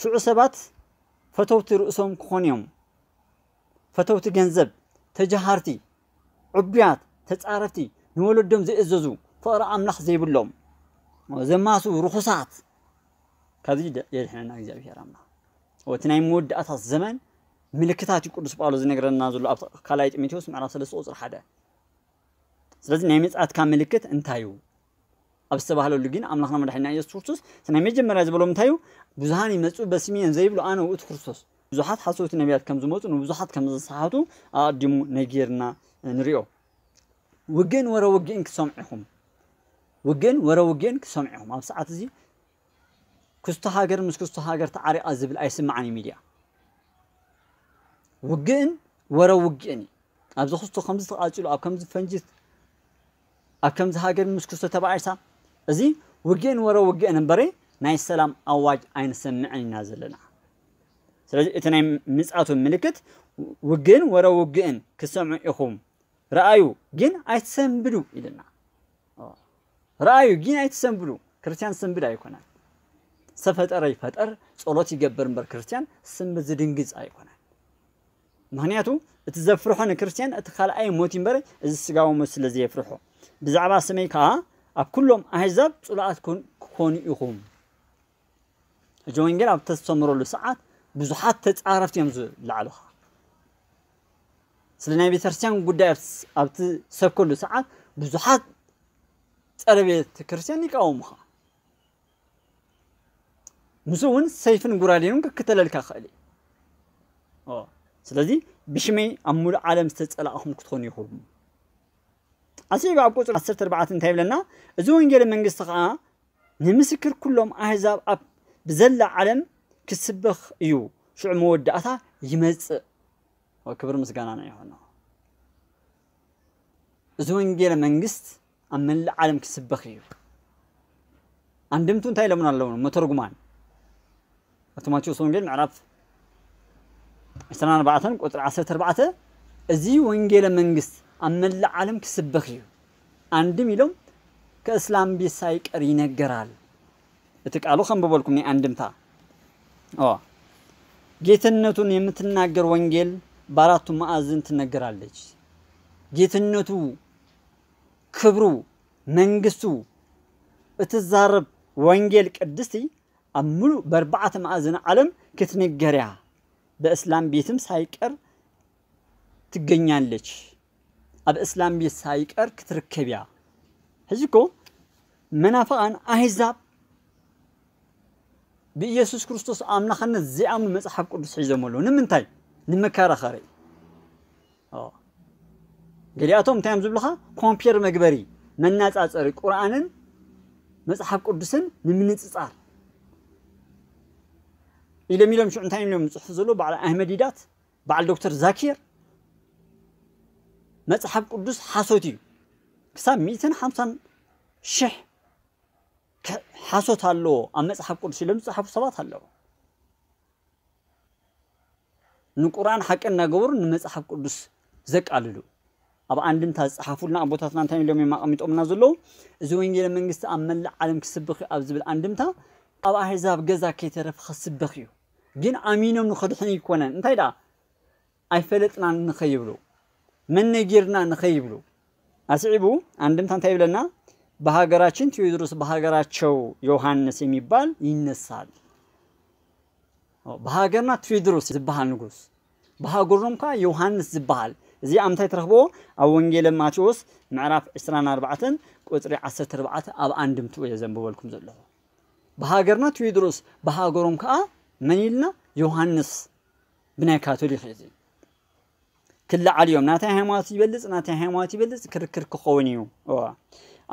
ሽዑ ሰባት ፈተውቲ ርእሶም ክኾኑ እዮም فتوت جنزب تجهارتي عبيات تتعرفتي نولدهم زي الززو فقر أملاح زي بلهم زي ماسو رخصات كذي يلحنا እግዚአብሔር አምላክ ወት ናይ መወዳእታ ዘመን ምልክታት እዩ ቅዱስ ጳውሎስ ዝነግረና ዘሎ ኣብ ካልኣይ ጢሞቴዎስ ምዕራፍ 3 ቁፅሪ 1 ስለዚ ናይ መፅኣትካ ምልክት እንታይ እዩ ኣብ ዝተባህለሉ ግን ኣምላኽና መድሓኒና ኢየሱስ ክርስቶስ እቲ ናይ መጀመርያ ዝበሎም እንታይ እዩ ብዙሃን ይመፁ በስሜን ዘይብሉ ኣነ ውእቱ ክርስቶስ ብዙሓት ሓሶብቲ ነቢያት ከም ዝመፁ ንብዙሓት ከም ዝሰሓቱ ኣቐዲሙ ነጊርና ንሪኦ ውግእን ወረ ውግእን ክሰምዑ ኢኹም ውግእን ወረ ውግእን ክሰምዑ ኢኹም ኣብ ሰዓት እዚ ክስቶ ሃገር ምስ ክስቶ ሃገር ተዓሪቓ ዝብል ኣይስማዓን እዩ ሚድያ ውግእን ወረ ውግእን እዩ ኣብዚ ክስቶ ከምዚ ተቓፂሉ ኣብ ከምዚ ፈንጂት ኣብ ከምዚ ሃገር ምስ ክስቶ ተባዒሳ እዚ ውግእን ወረ ውግእን እምበሬ ናይ ሰላም ኣዋጅ ኣይንሰምዕን ኢና ዘለና ስለዚ እቲ ናይ ምፅቱ ምልክት ውግእን ወረ ውግእን ክሰምዑ ኢኹም ረአዩ ግን ኣይትሰንብዱ ኢልና ረአዩ ግን ኣይትሰንብዱ ክርስትያን ስንብድ ኣይኮነን ዝተፈጠረ ይፈጠር ፀሎት ይገብር እምበር ክርስትያን ስንብድ ዝድንግፅ ኣይኮነን ምክንያቱ እቲ ዘፍርሖ ንክርስትያን እቲ ካልኣይ ሞት እዩ እዚ ስጋዊ ሞት ስለ ዘየፍርሖ ብዛዕባ ስመይ ከዓ ኣብ ኩሎም ኣሕዛብ ፅሉኣት ክኾኑ ኢኹም እጂ ወንጌል ኣብ ተዝተምረሉ ሰዓት ብዙሓት ተፃረፍቲ እዮም ዝለዓሉኻ ስለ ናይ ቤተክርስትያን ጉዳይ ኣብቲ ሰብ ከሉ ሰዓት ብዙሓት ፀረ ቤተክርስትያን ይቃወሙኻ ምስ እውን ሰይፍን ጉራዴን ክክተለልካ ክእል እዩ ስለዚ ብሽመይ ኣብ ሙሉእ ዓለም ዝተፀላእኹም ክትኾኑ ይኽእሉ ኣስዒብ ኣብ ቁፅሪ 14 እንታይ ይብለና እዚ ወንጌል መንግስቲ ከዓ ንምስክር ኩሎም ኣህዛብ ኣብ ብዘላ ዓለም ክስበኽ እዩ ሽዑ መወዳእታ ይመፅእ ክብር ምስጋናና ይሆኖ እዚ ወንጌለ መንግስት ኣብ መላእ ዓለም ክስበኽ እዩ አንድምቱ እንታይ ለምን ኣለውኑ መተርጉማን ኣብቲ ማቴዎስ ወንጌል ምዕራፍ 24 ቁጥሪ 14 እዚ ወንጌለ መንግስት ኣብ መላእ ዓለም ክስበኽ እዩ አንድም ኢሎም ከእስላም ቤት ሳይቀር ይነገራል እቲ ቃሉ ከንብበልኩም ናይ አንድምታ ጌትነቱን የምትናገር ወንጌል በአራቱ ማዕዘን ትነገራለች። ጌትነቱ፣ ክብሩ፣ መንግስቱ እትዛረብ ወንጌል ቅድስቲ ኣብ ሙሉእ በኣርባዕተ ማዕዘን ዓለም ክትነገሪያ በእስላም ቤትም ሳይቀር ትገኛለች። ኣብ እስላም ቤት ሳይቀር ክትርከብያ ሕዚ እኮ መናፍቃን ኣህዛብ بيسوس كرستوس آمنا خنا زعم المصحف قدس حيزم له نمنتاي خاري آه قلياتهم تام زبلها كومبير مجبري መናፃፀሪ ቁርኣንን መፅሓፍ ቅዱስን ንምንፅፃር ኢሎም إلى ميلم شو نتاي ميلم ዘሎ بعد أحمد يدات بعد ዶክተር زاكير መፅሓፍ ቅዱስ ሓሶት كسام ميتين 150 شح ሓሶት ኣሎ ኣብ መፅሓፍ ቅዱስ ኢሎም ዝፅሓፉ ሰባት ኣለዉ ንቁርን ሓቅን እናገበሩ ንመፅሓፍ ቅዱስ ዘቃልሉ ኣብ አንድምታ ዝፀሓፉልና ኣቦታትና እንታይ ኢሎም እዮም ኣቐሚጦምና ዘለዉ እዚ ወንጌለ መንግስቲ ኣብ መላእ ዓለም ክስብኽ እዩ ኣብ ዝብል አንድምታ ኣብ ኣሕዛብ ገዛ ከይተረፈ ክስበኽ እዩ ግን ኣሚኖም ንኸድሕን ይኮነን እንታይ ደኣ ኣይፈለጥና ንኸይብሉ መነጊርና ንኸይብሉ ኣስዒቡ ኣንድምታ እንታይ ይብለና በሀገራችን ቴዎድሮስ በሀገራቸው ዮሐንስ የሚባል ይነሳል። በሀገርና ቴዎድሮስ ዝበሃል ንጉስ ብሃገሮምካ ዮሐንስ ዝበሃል እዚ አምታይ ትረክቦ ኣብ ወንጌለ ማቴዎስ ምዕራፍ 24 ቁፅሪ 14 ኣብ አንድምትኡ እየ ዘንብበልኩም ዘለኹ ብሃገርና ቴዎድሮስ ብሃገሮም ከዓ መን ኢልና ዮሃንስ ብናይ ካቶሊክ እዚ ክላዓል እዮም ናታይ ሃይማኖት ይበልፅ ናታይ ሃይማኖት ይበልፅ ክርክር ክኸውን እዩ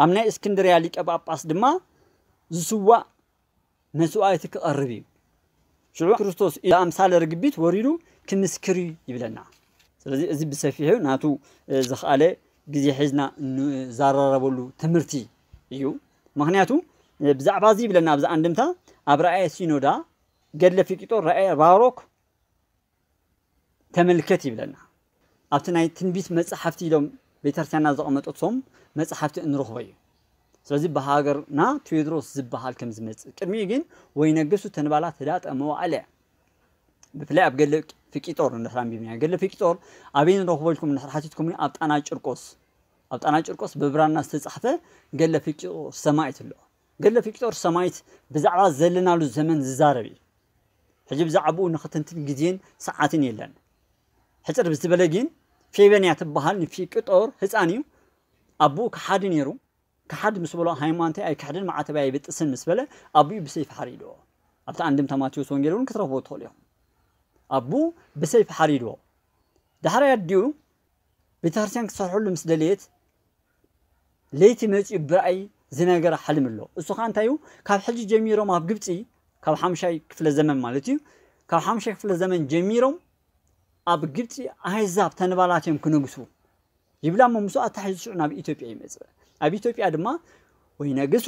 ኣብ ናይ እስክንድርያ ሊቀ ጳጳስ ድማ ዝስዋእ መስዋእቲ ክቐርብ እዩ ሽዑ ክርስቶስ ኣምሳለ ርግቢት ወሪዱ ክምስክር ይብለና ስለዚ እዚ ብሰፊሑ ናቱ ዝኽኣለ ግዜ ሒዝና እንዘራረበሉ ትምህርቲ እዩ ምክንያቱ ብዛዕባ እዚ ይብለና ኣብዛ ኣንድምታ ኣብ ረኣየ ሲኖዳ ገድለ ፊቂጦ ረኣየ ባሮክ ተመልከት ይብለና ኣብቲ ናይ ትንቢት መፅሓፍቲ ኢሎም ቤተክርስትያንና ዘቐመጠቶም መፅሓፍቲ እንረኽቦ እዩ ስለዚ ብሃገርና ቴዎድሮስ ዝበሃል ከም ዝመፅእ ቅድሚኡ ግን ወይ ነገሱ ተንባላ ተዳጠመ ዋዕለ ብፍላይ ኣብ ገለ ፍቂጦር እንድሕር ኣንቢብና ገለ ፍቂጦር ኣበይ ንረኽቦ ኢልኩም እንድሕር ሓቲትኩም ኣብ ጣና ጭርቆስ ኣብ ጣና ጭርቆስ ብብራና ዝተፃሕፈ ገለ ፍቂጦር ሰማይት ኣሎ ገለ ፍቂጦር ሰማይት ብዛዕባ ዘለናሉ ዘመን ዝዛረብ እዩ ሕጂ ብዛዕባኡ ንኽትንትን ግዜን ሰዓትን የለን ሕፅር ብዝበለ ግን ፌበንያ ትበሃል ንፊቂ ጦር ህፃን እዩ ኣቦኡ ክሓዲ ነይሩ ክሓድ ምስ በሎ ሃይማኖተይ ኣይክሕድን ማዕተብ ይብጥስን ምስ በለ ኣቦኡ ብሰይፊ ሓሪድዎ ኣብቲ ኣንድም ማቴዎስ ወንጌል እውን ክትረኽቦ ትኽእሉ ኢኹም ኣቦኡ ብሰይፊ ሓሪድዎ ዳሕራይ ኣዲኡ ቤተክርስትያን ክትሰርሐሉ ምስ ደልየት ለይቲ መፂኡ ብርኣይ ዝነገረ ሓልም ኣሎ እሱ ከዓ እንታይ እዩ ካብ ሕጂ ጀሚሮም ኣብ ግብፂ ካብ ሓምሻይ ክፍለ ዘመን ማለት እዩ ካብ ሓምሻይ ክፍለ ዘመን ጀሚሮም ኣብ ግብፂ ኣህዛብ ተንባላትዮም ክነግሱ ይብላ ሞ ምስ ሽዑ ናብ ኢትዮጵያ ይመፅእ ኣብ ኢትዮጵያ ድማ ወይ ነግሱ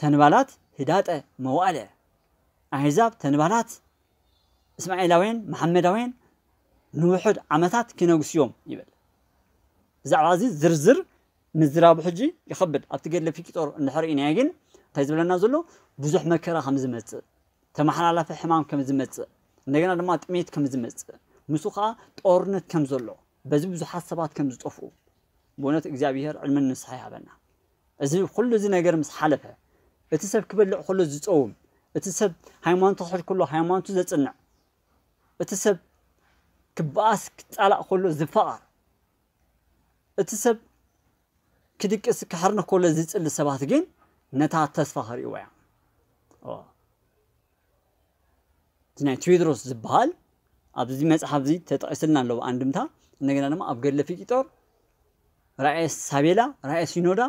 ተንባላት ህዳጠ መዋእለ ኣሕዛብ ተንባላት እስማዒላውያን መሓመዳውያን ንውሑድ ዓመታት ክነግሱ እዮም ይብል ብዛዕባ እዚ ዝርዝር ምዝራቡ ሕጂ ይኸብድ ኣብቲ ገለ ፊቂጦር እንድሕርኢናዮ ግን እንታይ ዝብለና ዘሎ ብዙሕ መከራ ከም ዝመፅእ ተመሓላለፊ ሕማም ከም ዝመፅእ እንደገና ድማ ጥሜት ከም ዝመፅእ ምስኡ ከዓ ጦርነት ከም ዘሎ በዚ ብዙሓት ሰባት ከም ዝጠፍኡ ብእውነት እግዚኣብሔር ዕልምን ንስሓ ይሃበና እዚ ኩሉ እዚ ነገር ምስ ሓለፈ እቲ ሰብ ክበልዕ ከሎ ዝፀውም እቲ ሰብ ሃይማኖቱ ክሕድ ከሎ ሃይማኖቱ ዘፅንዕ እቲ ሰብ ክበኣስ ክጣላእ ከሎ ዝፈቓር እቲ ሰብ ክድቅስ ክሕርኒ ከሎ ዝፅሊ ሰባት ግን ነታ ተስፋ ክርእይዋ እያ እቲ ናይ ቴድሮስ ዝበሃል ኣብዚ መፅሓፍ እዚ ተጠቂስልና ኣለዎ ኣንድምታ እንደገና ድማ ኣብ ገድለ ፊቂጦር ራእየ ሳቤላ ራእየ ሲኖዳ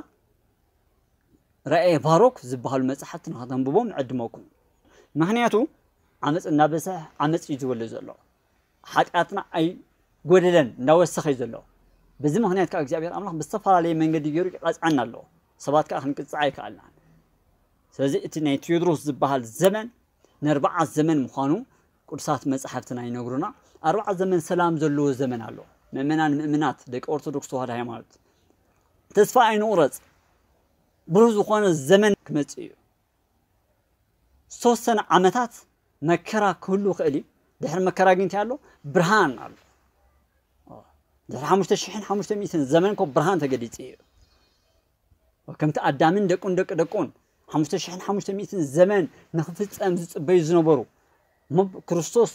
ራእየ ባሮክ ዝበሃሉ መፅሓፍቲ ንኸተንብቦም ንዕድመኩም ምክንያቱ ዓመፅ እናበዝሐ ዓመፅ እዩ ዝወልድ ዘሎ ሓጢኣትና ኣይጎደለን እናወሰኸ እዩ ዘሎ በዚ ምክንያት ከዓ እግዚኣብሔር ኣምላክ ብዝተፈላለየ መንገዲ ገይሩ ይቐፅዐና ኣለዎ ሰባት ከዓ ክንቅፅዓ ይከኣልና ስለዚ እቲ ናይ ቴድሮስ ዝበሃል ዘመን نربع الزمن مخانو قرصات مسحفتنا ينقرنا أربع الزمن سلام زلو الزمن على مؤمنان مؤمنات ديك أرثوذكس هذا هي مالت تصفى عين أورز بروز خان الزمن كمتي سوسن عمتات مكرا كله خالي دحر مكرا جنت على برهان على دحر حمشت شحن حمشت ميسن زمن كو برهان تجديتي وكم تقدامين دكون دك دكون دك دك دك دك دك دك دك دك حمستشحن حمشت مئة زمان نخفت أمز بيزنا برو مب كرستوس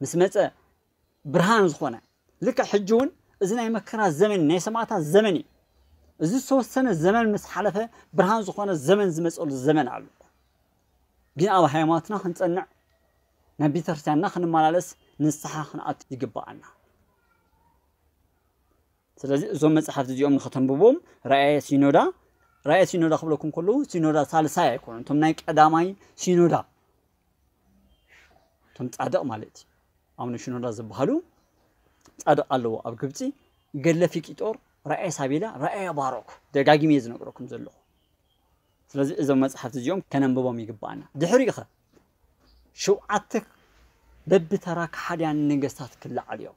مسمته برهان زخونة لك حجون إذن أي مكرا زمن ناس معتها زمني إذن سو سنة زمن مس زمن زمس أول الزمن على جينا الله هي ماتنا خنتنع نبي ترتين نخن مالس نصحح خنات يجب عنا سلازي زوم مس حفظ اليوم نختم ببوم رأي رأي سينودا خبركم كله سينودا ثالثا يكون أنتم نايك أدامي سينودا أنتم تعدق مالتي أمن سينودا زبهلو تعدق الله أبغبتي قال في كتور رأي سبيلا رأي بارك دقاقي ميز نقرأكم زلو سلازي إذا ما صحفت اليوم كان بابا ميقبعنا دحري خا شو عتك بب تراك حد يعني نجستات كل عليهم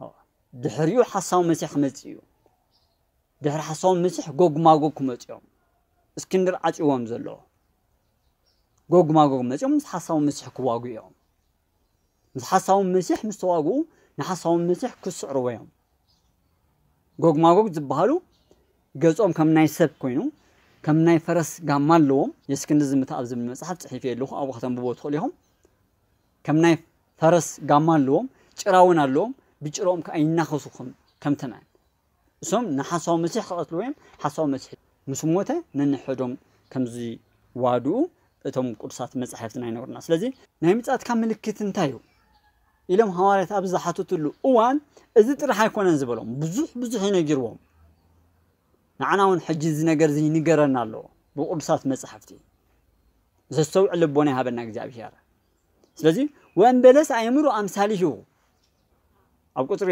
آه. دحريو حساو مسيح مزيو ድሕሪ ሓሶም ምስሕ ጎጉማጎግ ክመፁ እዮም እስክንድር ዓፂዎም ዘሎ ጎጉማጎግ መፅኦም ምስ ሓሳቦም ምስሕ ክዋግኡ እዮም ምስ ሓሳቦም ምስሕ ምስ ተዋግኡ ንሓሳቦም ምስሕ ክስዕርዎ እዮም ጎግማጎግ ዝበሃሉ ገጾም ከም ናይ ሰብ ኮይኑ ከም ናይ ፈረስ ጋማ ኣለዎም የስክንድር ዝምታ ኣብ ዝብል መፅሓፍ ፅሒፍ የለኹ ኣብኡ ከተንብቦ ትኽእሉ ኢኹም ከም ናይ ፈረስ ጋማ ኣለዎም ጭራ እውን ኣለዎም ብጭሮኦም ከዓ ይናኸሱኹም ከምተናን እሶም ንሓሳዊ መሲሕ ክቐትልዎ እዮም ሓሳዊ መሲሕ ምስ ሞተ ነንሕዶም ከምዚ ዋድኡ እቶም ቅዱሳት መፅሓፍትና ይነብርና ስለዚ ናይ ምፅአትካ ምልክት እንታይ እዩ ኢሎም ሃዋርያት ኣብ ዝሓተትሉ እዋን እዚ ጥራሕ ኣይኮነን ዝበሎም ብዙሕ ብዙሕ ይነጊርዎም ንዓና እውን ሕጂ እዚ ነገር እዚ ይንገረና ኣለዎ ብቅዱሳት መፅሓፍቲ ዘስተውዕ ልቦና ይሃበና እግዚኣብሄር ስለዚ ወእንበለስ ኣእምሩ ኣምሳሊሁ ኣብ ቁፅሪ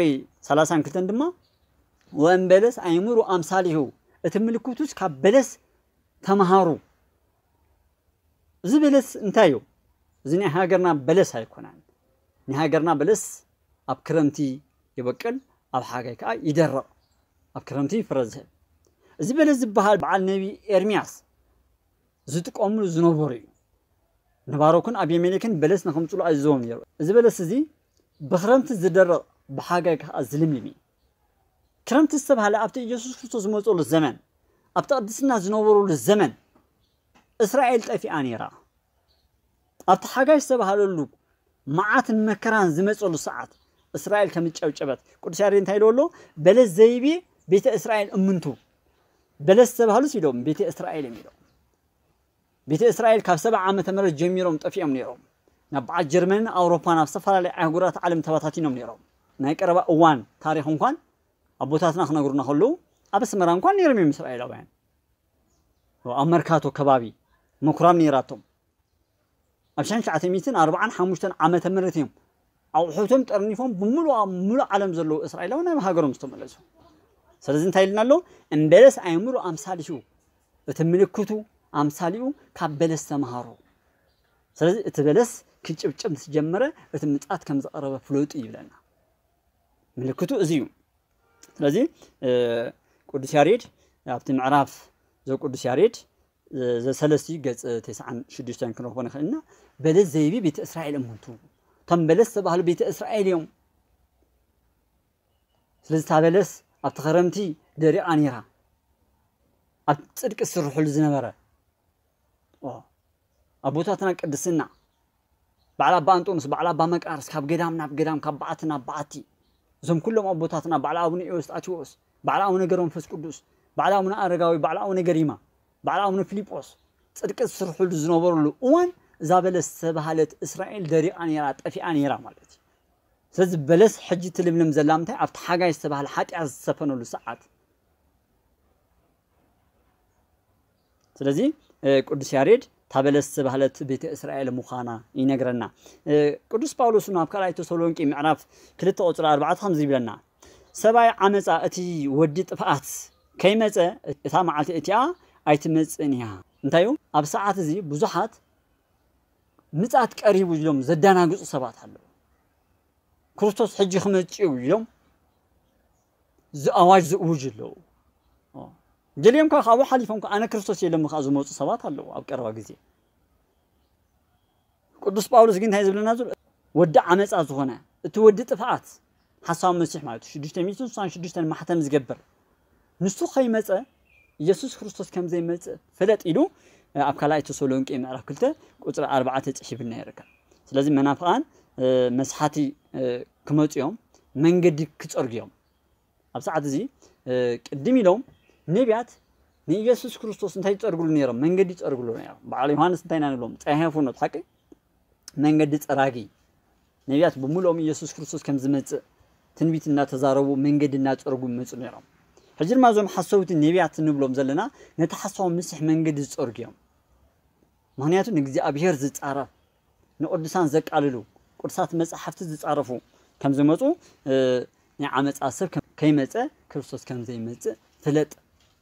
32 ድማ ወእምበለስ አይምሩ አምሳሊሁ እትምልክቱስ ካብ በለስ ተምሃሩ እዚ በለስ እንታይ እዩ እዚ ናይ ሃገርና በለስ ኣይኮናን ናይ ሃገርና በለስ ኣብ ክረምቲ ይበቅል ኣብ ሓጋይ ከዓ ይደረቕ ኣብ ክረምቲ ፍረ ዝህብ እዚ በለስ ዝበሃል በዓል ነቢ ኤርምያስ ዝጥቀምሉ ዝነበሩ እዩ ንባሮክን ኣብየሜሌክን በለስ ንክምፅሉ ኣይዝዎም ነይሩ እዚ በለስ እዚ ብክረምቲ ዝደረቕ ብሓጋይ ከዓ ዝልምልም እዩ كرمت السبهلة أبت يسوع كريستوس موصول الزمن أبت قدسنا زنورو للزمن إسرائيل تأفي آنيرا أبت حاجة السبهلة اللو معات المكران زمصول ساعات إسرائيل كمتشوشبت قدس يارين تايلو له بلس زيبي بيت إسرائيل أمنتو بلس سبهلو سيدوم بيت إسرائيل ميدوم بيت إسرائيل كاب سبع عامة مرة جميرهم تأفي أمنيرهم نبعات جرمن أوروبا نفسها فلا لعهورات عالم تباتاتي نمنيرهم نايك أربع أوان تاريخ هنكوان ኣቦታትና ክነግሩና ከለዉ ኣብ ኣስመራ እንኳን ነሮም እዮም እስራኤላውያን ኣብ መርካቶ ከባቢ ምኩራብ ነራቶም ኣብ ሽሕን ሸዓተ ሚትን ኣርባዓን ሓሙሽተን ዓመተ ምህረት እዮም ኣቑሑቶም ጠርኒፎም ብምሉእ ኣብ ሙሉእ ዓለም ዘለዉ እስራኤላዊ ናብ ሃገሮም ዝተመለሱ ስለዚ እንታይ ኢልና ኣሎ እንደ በለስ ኣእምሩ ኣምሳሊኡ እቲ ምልክቱ ኣምሳሊኡ ካብ በለስ ተምሃሮ ስለዚ እቲ በለስ ክጭብጭብ ምስ ጀመረ እቲ ምጻት ከም ዘቐረበ ፍለጡ ይብለና ምልክቱ እዚ እዩ ስለዚህ ቅዱስ ያሬድ ኣብቲ ምዕራፍ ዘ ቅዱስ ያሬድ ዘሰለስቲ ገፅ ተስዓን ሽዱሽተን ክንረክቦ ንክእልና በለስ ዘይቢ ቤተ እስራኤል እዮም ክንቱ እቶም በለስ ዝተባሃሉ ቤተ እስራኤል እዮም ስለዚ እታ በለስ ኣብቲ ኸረምቲ ደሪቃ ነይራ ኣብ ፅድቂ ዝስርሕሉ ዝነበረ ኣብ ቦታትና ቅድስና በዓል ኣባ አንጦንስ በዓል ኣባ መቃርስ ካብ ገዳም ናብ ገዳም ካብ በዓቲ ናብ በዓቲ እዞም ኩሎም ኣቦታትና በዓል ኣቡነ ኤዎስ ጣቲዎስ በዓል ኣቡነ ገረ መንፈስ ቅዱስ በዓል ኣቡነ ኣረጋዊ በዓል ኣቡነ ገሪማ በዓል ኣቡነ ፊልጶስ ፅድቂ ዝስርሕሉ ዝነበረሉ እዋን እዛ በለስ ዝተባሃለት እስራኤል ደሪቃ ነራ ጠፊኣ ነራ ማለት እዩ ስለዚ በለስ ሕጂ ትልምልም ዘላ ምንታይ ኣብቲ ሓጋይ ዝተባሃለ ሓጢኣት ዝሰፈነሉ ሰዓት ስለዚ ቅዱስ ያሬድ ታበለስ ባህለት ቤተ እስራኤል ምዃና ይነግረና ቅዱስ ጳውሎስ ኣብ ካልኣይ ተሰሎንቄ ምዕራፍ ክልተ ቁፅሪ 4 ከምዚ ይብለና ሰብኣይ ዓመፃ እቲ ወዲ ጥፍኣት ከይመፀ እታ መዓልቲ እቲኣ ኣይትመፅን እያ እንታይ እዩ ኣብ ሰዓት እዚ ብዙሓት ምፃት ቀሪቡ ኢሎም ዘዳናግፁ ሰባት ኣለዉ ክርስቶስ ሕጂ ክመፅኡ ኢሎም ዝኣዋጅ ዝእውጅ ኣለዉ ገሊኦም ከዓ ካብኡ ሓሊፎም ኣነ ክርስቶስ የለም ከዓ ዝመፁ ሰባት ኣለዉ ኣብ ቀረባ ግዜ ቅዱስ ጳውሎስ ግን እንታይ ዝብለና ዘሎ ወዲ ዓመፃ ዝኾነ እቲ ወዲ ጥፍኣት ሓሳብ መሲሕ ማለት እዩ 666 ማሕተም ዝገብር ንሱ ከይመፀ ኢየሱስ ክርስቶስ ከም ዘይመፅእ ፍለጥ ኢሉ ኣብ ካልኣይ ተሰሎንቄ ምዕራፍ 2 ቁፅሪ 4 ፅሒፍና ይርከብ ስለዚ መናፍቓን መስሓቲ ክመፁ እዮም መንገዲ ክፀርግዮም ኣብ ሰዓት እዚ ቅድም ኢሎም ነቢያት ንኢየሱስ ክርስቶስ እንታይ ይፀርግሉ ነይሮም መንገዲ ይፀርግሉ ነይሮም በዓል ዮሐንስ እንታይ ናንሎም ፀሓፉ ነው ታቂ መንገዲ ፀራጊ ነቢያት ብምልኦም ኢየሱስ ክርስቶስ ከም ዝመፅእ ትንቢት እናተዛረቡ መንገዲ እናፀርጉ መፁ ነይሮም ሕጂ ድማ እዞም ሓሰውቲ ነቢያት ንብሎም ዘለና ነቲ ሓሳቦም ምስሕ መንገዲ ዝፀርጉ እዮም ምክንያቱ ንእግዚኣብሄር ዝፃረፍ ንቅዱሳን ዘቃልሉ ቅዱሳት መፅሓፍቲ ዝፃረፉ ከም ዝመፁ ናይ ዓመፃ ሰብ ከይመፀ ክርስቶስ ከም ዘይመፅእ ፍለጥ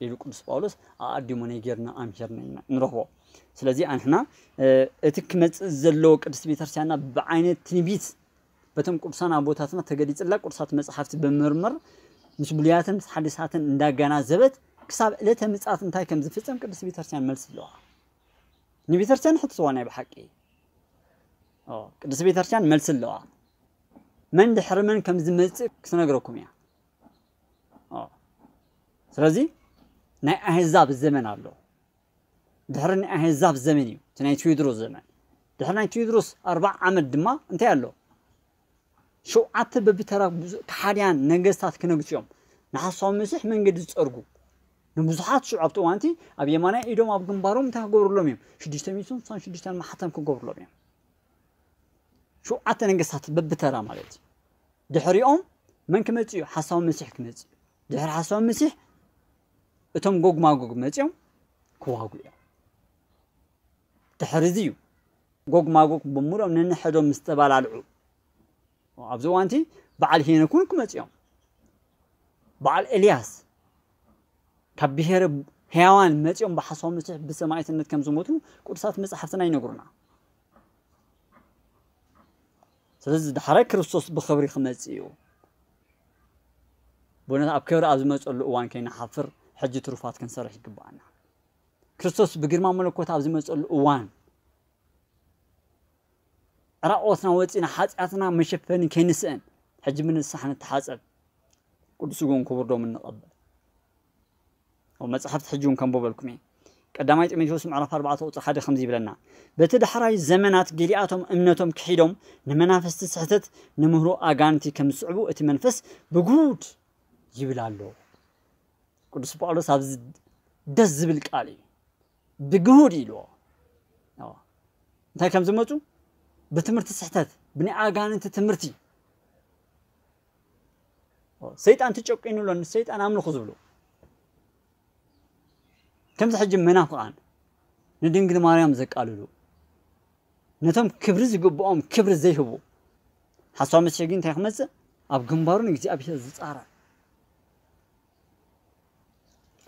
ይሉ ቅዱስ ጳውሎስ አአዲሞ ነገርና አምሄርና ንረኽቦ ስለዚ ኣንሕና እቲ ክመፅእ ዘለዎ ቅድስቲ ቤተክርስትያንና ብዓይነት ትንቢት በቶም ቅዱሳን ኣቦታትና ተገሊፅላ ቅዱሳት መፅሓፍቲ ብምርምር ምስ ብሉያትን ምስ ሓደሳትን እንዳገናዘበት ክሳብ ዕለተ ምፅት እንታይ ከም ዝፍፀም ቅዱስ ቤተክርስትያን መልሲ ኣለዋ ንቤተክርስትያን ሕትስዋ ናይ ብሓቂ ቅዱስ ቤተክርስትያን መልሲ ኣለዋ መን ድሕሪ መን ከም ዝመፅእ ክትነግረኩም እያ ስለዚ ናይ ኣህዛብ ዘመን ኣሎ ድሕሪ ናይ ኣህዛብ ዘመን እዩ እቲ ናይ ቴድሮስ ዘመን ድሕሪ ናይ ቴድሮስ ኣርባዕ ዓመት ድማ እንታይ ኣሎ ሸውዓተ በቢተራ ካሓድያን ነገስታት ክነግፅ እዮም ንሓሳዊ መሲሕ መንገዲ ዝፀርጉ ንብዙሓት ሽዑ ኣብቲ እዋንቲ ኣብ የማናይ ኢዶም ኣብ ግንባሮም እንታይ ክገብርሎም እዮም 666 ማሓተም ክገብርሎም እዮም ሸውዓተ ነገስታት በብተራ ማለት እዩ ድሕሪኦም መን ክመፅ እዩ ሓሳዊ መሲሕ ክመፅእ እዩ ድሕሪ ሓሳዊ መሲሕ እቶም ጎግ ማጎግ መፂኦም ክዋግኡ እዮም ድሕሪዚ እዩ ጎግ ማጎግ ብምሮም ነንሕዶም ምስ ተባላልዑ ኣብዚ እዋንቲ በዓል ሄኖክ እውን ክመፅ እዮም በዓል ኤልያስ ካብ ብሄረ ህያዋን መፂኦም ብሓሳቦም ምስሕ ብሰማይትነት ከም ዝሞቱ ቅዱሳት መፅሓፍትና ይነግሩና ስለዚ ዳሕራይ ክርስቶስ ብክብሪ ክመፅ እዩ ብእውነት ኣብ ክብሪ ኣብ ዝመፀሉ እዋን ከይናሓፍር ሕጂ ትሩፋት ክንሰርሕ ይግባአና ክርስቶስ ብግርማ መለኮት ኣብ ዝመፀሉ እዋን ራቆትና ወፂና ሓጢኣትና መሸፈኒ ከይንስአን ሕጂ ምንስሳሕ ንተሓፀብ ቅዱስ ጎን ክቡር ዶም ንቐበል ኣብ መፅሓፍቲ ሕጂ እውን ከንበበልኩም እየ ቀዳማይ ጢሞቴዎስ ምዕራፍ 4 ቁፅሪ ሓደ ከምዚ ይብለና በቲ ዳሕራይ ዘመናት ገሊኣቶም እምነቶም ክሒዶም ንመናፈስቲ ስሕተት ንምህሮ ኣጋንቲ ከም ዝስዕቡ እቲ መንፈስ ብጉድ ይብል ኣሎ ቅዱስ ጳውሎስ ኣብዚ ደስ ዝብል ቃል እዩ ብግሁድ ኢልዎ እንታይ ከም ዝመፁ ብትምህርቲ ስሕተት ብናይ ኣጋንንቲ ትምህርቲ ሰይጣን ትጨቂኑሎ ሰይጣን ኣምልኹ ዝብሉ ከምዚ ሕጂ መናፍቓን ንድንግል ማርያም ዘቃልሉ ነቶም ክብሪ ዝግብኦም ክብሪ ዘይህቡ ሓሳብ መስሐ ግን እንታይ ክመፅእ ኣብ ግንባሩን እግዚኣብሔር ዝፃረር